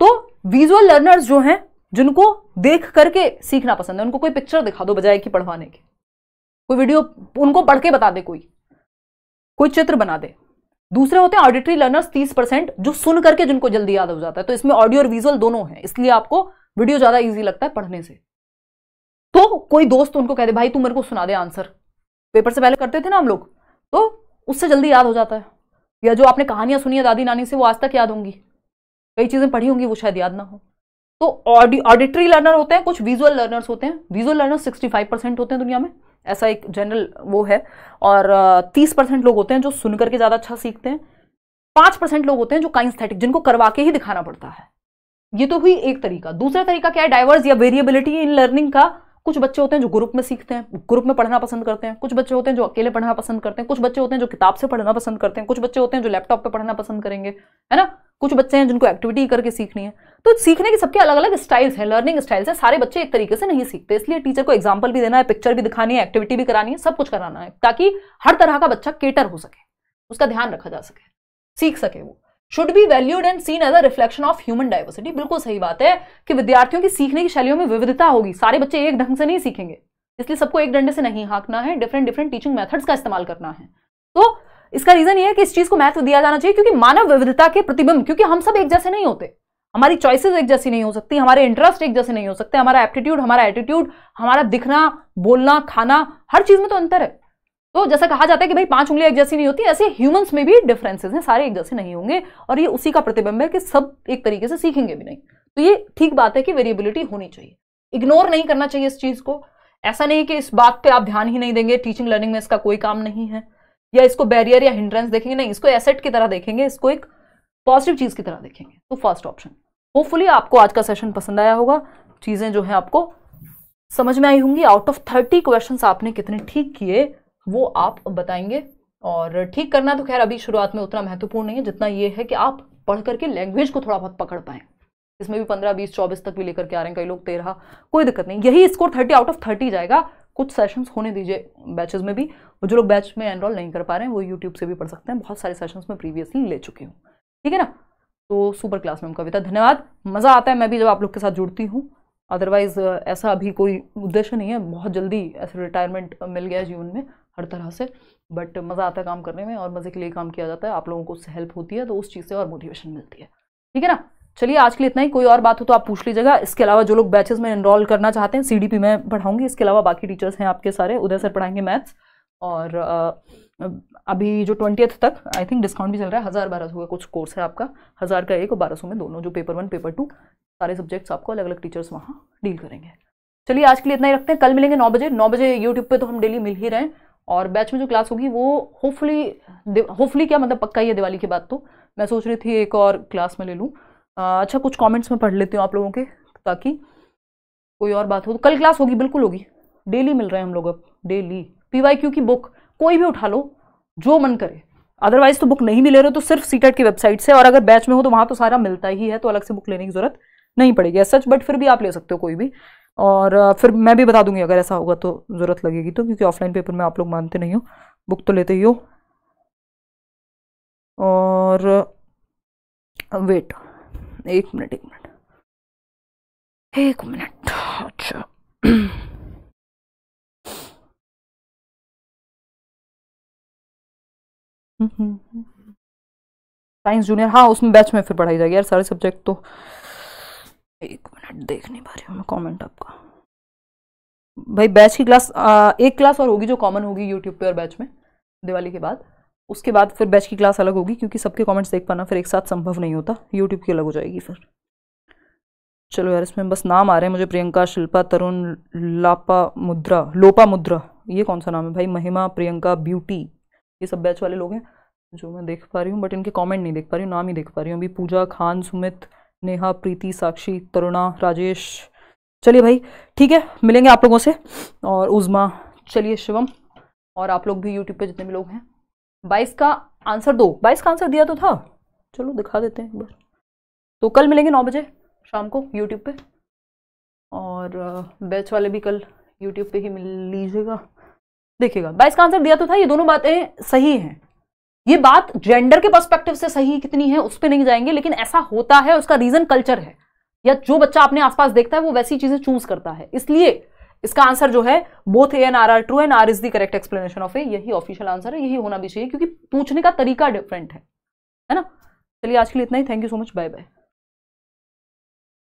तो विजुअल लर्नर्स जो हैं जिनको देख करके सीखना पसंद है उनको कोई पिक्चर दिखा दो बजाय कि पढ़वाने की कोई वीडियो उनको पढ़ के बता दे कोई कोई चित्र बना दे दूसरे होते हैं ऑडिटरी लर्नर्स तीस परसेंट जो सुन करके जिनको जल्दी याद हो जाता है तो इसमें ऑडियो और विजुअल दोनों है इसलिए आपको वीडियो ज़्यादा ईजी लगता है पढ़ने से तो कोई दोस्त उनको कह दे भाई तू मेरे को सुना दे आंसर पेपर से पहले करते थे ना हम लोग तो उससे जल्दी याद हो जाता है या जो आपने कहानियां सुनी है दादी नानी से वो आज तक याद होंगी कई चीज़ें पढ़ी होंगी वो शायद याद ना हो तो ऑडिटरी लर्नर होते हैं कुछ विजुअल लर्नर्स होते हैं विजुअल लर्नर सिक्सटी परसेंट होते हैं दुनिया में ऐसा एक जनरल वो है और तीस परसेंट लोग होते हैं जो सुन करके ज़्यादा अच्छा सीखते हैं पांच परसेंट लोग होते हैं जो काइंस्थेटिक जिनको करवा के ही दिखाना पड़ता है ये तो हुई एक तरीका दूसरा तरीका क्या है डाइवर्स या वेरिएबिलिटी इन लर्निंग का कुछ बच्चे होते हैं जो ग्रुप में सीखते हैं ग्रुप में पढ़ना पसंद करते हैं कुछ बच्चे होते हैं जो अकेले पढ़ना पसंद करते हैं कुछ बच्चे होते हैं जो किताब से पढ़ना पसंद करते हैं कुछ बच्चे होते हैं जो लैपटॉप पर पढ़ना पसंद करेंगे है ना कुछ बच्चे हैं जिनको एक्टिविटी करके सीखनी है तो सीखने के सबके अलग अलग स्टाइल्स हैं लर्निंग स्टाइल्स हैं सारे बच्चे एक तरीके से नहीं सीखते इसलिए टीचर को एग्जाम्पल भी देना है पिक्चर भी दिखानी है एक्टिविटी भी करानी है सब कुछ कराना है ताकि हर तरह का बच्चा केटर हो सके उसका ध्यान रखा जा सके सीख सके वो should be valued and seen as a reflection of human diversity बिल्कुल सही बात है कि विद्यार्थियों की सीखने की शैलियों में विविधता होगी सारे बच्चे एक ढंग से नहीं सीखेंगे इसलिए सबको एक डंडे से नहीं हाँकना है डिफरेंट डिफरेंट टीचिंग मेथड्स का इस्तेमाल करना है तो इसका रीजन ये है कि इस चीज को महत्व दिया जाना चाहिए क्योंकि मानव विविधता के प्रतिबिंब क्योंकि हम सब एक जैसे नहीं होते हमारी चॉइसेस एक जैसी नहीं हो सकती हमारे इंटरेस्ट एक जैसे नहीं हो सकते हमारा एप्टीट्यूड हमारा एटीट्यूड हमारा दिखना बोलना खाना हर चीज में तो अंतर है तो जैसा कहा जाता है कि भाई पांच उंगलियां एक जैसी नहीं होती ऐसे ह्यूमंस में भी डिफरेंसेस हैं सारे एक जैसे नहीं होंगे और ये उसी का प्रतिबिंब है कि सब एक तरीके से सीखेंगे भी नहीं तो ये ठीक बात है कि वेरिएबिलिटी होनी चाहिए इग्नोर नहीं करना चाहिए इस चीज़ को ऐसा नहीं कि इस बात पर आप ध्यान ही नहीं देंगे टीचिंग लर्निंग में इसका कोई काम नहीं है या इसको बैरियर या हिंड्रेंस देखेंगे नहीं इसको एसेट की तरह देखेंगे इसको एक पॉजिटिव चीज़ की तरह देखेंगे तो फर्स्ट ऑप्शन होपफुली आपको आज का सेशन पसंद आया होगा चीज़ें जो है आपको समझ में आई होंगी आउट ऑफ थर्टी क्वेश्चन आपने कितने ठीक किए वो आप बताएंगे और ठीक करना तो खैर अभी शुरुआत में उतना महत्वपूर्ण नहीं है जितना ये है कि आप पढ़ करके लैंग्वेज को थोड़ा बहुत पकड़ पाए इसमें भी पंद्रह बीस चौबीस तक भी लेकर के आ रहे हैं कई लोग तेरह कोई दिक्कत नहीं यही score thirty out of thirty जाएगा कुछ सेशंस होने दीजिए बैचेस में भी जो लोग बैच में एनरोल नहीं कर पा रहे हैं वो यूट्यूब से भी पढ़ सकते हैं बहुत सारे सेशंस में प्रीवियसली ले चुकी हूँ ठीक है ना तो सुपर क्लास में कविता धन्यवाद मज़ा आता है मैं भी जब आप लोग के साथ जुड़ती हूँ अदरवाइज़ ऐसा अभी कोई उद्देश्य नहीं है बहुत जल्दी ऐसे रिटायरमेंट मिल गया जीवन में हर तरह से बट मज़ा आता है काम करने में और मज़े के लिए काम किया जाता है आप लोगों को उससे हेल्प होती है तो उस चीज़ से और मोटिवेशन मिलती है ठीक है ना चलिए आज के लिए इतना ही कोई और बात हो तो आप पूछ लीजिएगा इसके अलावा जो लोग बैचेस में इनरोल करना चाहते हैं सीडीपी में पढ़ाऊंगी इसके अलावा बाकी टीचर्स हैं आपके सारे उधर सर पढ़ाएंगे मैथ्स और अभी जो ट्वेंटियथ तक आई थिंक डिस्काउंट भी चल रहा है हज़ार बारह सौ का कुछ कोर्स है आपका हज़ार का एक और बारह सौ में दोनों जो पेपर वन पेपर टू सारे सब्जेक्ट्स आपको अलग अलग टीचर्स वहाँ डील करेंगे चलिए आज के लिए इतना ही रखते हैं कल मिलेंगे नौ बजे नौ बजे यूट्यूब पर तो हम डेली मिल ही रहे हैं और बैच में जो क्लास होगी वो होपफुली होपफुली क्या मतलब पक्का ही है दिवाली के बाद तो मैं सोच रही थी एक और क्लास में ले लूँ अच्छा कुछ कॉमेंट्स में पढ़ लेती हूँ आप लोगों के ताकि कोई और बात हो तो कल क्लास होगी बिल्कुल होगी डेली मिल रहे हैं हम लोग अब डेली क्यू की बुक कोई भी उठा लो जो मन करे अदरवाइज तो बुक नहीं भी ले रहे हो तो सिर्फ सीटेट की वेबसाइट से और अगर बैच में हो तो वहाँ तो सारा मिलता ही है तो अलग से बुक लेने की जरूरत नहीं पड़ेगी सच बट फिर भी आप ले सकते हो कोई भी और फिर मैं भी बता दूंगी अगर ऐसा होगा तो ज़रूरत लगेगी तो क्योंकि ऑफलाइन पेपर में आप लोग मानते नहीं हो बुक तो लेते ही हो और वेट एक मिनट एक मिनट एक मिनट अच्छा हम्म, हम्म, हम्म। साइंस जूनियर हाँ उसमें बैच में फिर पढ़ाई जाएगी यार सारे सब्जेक्ट तो एक मिनट देख नहीं पा रही हूँ मैं कॉमेंट आपका भाई बैच की क्लास एक क्लास और होगी जो कॉमन होगी यूट्यूब पे और बैच में दिवाली के बाद उसके बाद फिर बैच की क्लास अलग होगी क्योंकि सबके कमेंट्स देख पाना फिर एक साथ संभव नहीं होता यूट्यूब की अलग हो जाएगी फिर चलो यार इसमें बस नाम आ रहे हैं मुझे प्रियंका शिल्पा तरुण लापा मुद्रा लोपा मुद्रा ये कौन सा नाम है भाई महिमा प्रियंका ब्यूटी ये सब बैच वाले लोग हैं जो मैं देख पा रही हूँ बट इनके कमेंट नहीं देख पा रही हूँ नाम ही देख पा रही हूँ अभी पूजा खान सुमित नेहा प्रीति साक्षी तरुणा राजेश चलिए भाई ठीक है मिलेंगे आप लोगों से और उजमा चलिए शिवम और आप लोग भी यूट्यूब पे जितने भी लोग हैं बाईस का आंसर दो बाईस का आंसर दिया तो था चलो दिखा देते हैं एक बार तो कल मिलेंगे नौ बजे शाम को यूट्यूब पे और बैच वाले भी कल यूट्यूब पे ही मिल लीजिएगा देखिएगा बाईस का आंसर दिया तो था ये दोनों बातें सही हैं ये बात जेंडर के पर्सपेक्टिव से सही कितनी है उस पर नहीं जाएंगे लेकिन ऐसा होता है उसका रीजन कल्चर है या जो बच्चा अपने आसपास देखता है वो वैसी चीजें चूज करता है इसलिए इसका आंसर जो है both A and R are true and R is the correct explanation of A यही ऑफिशियल आंसर है यही होना भी चाहिए क्योंकि पूछने का तरीका डिफरेंट है है ना चलिए आज के लिए इतना ही thank you so much bye bye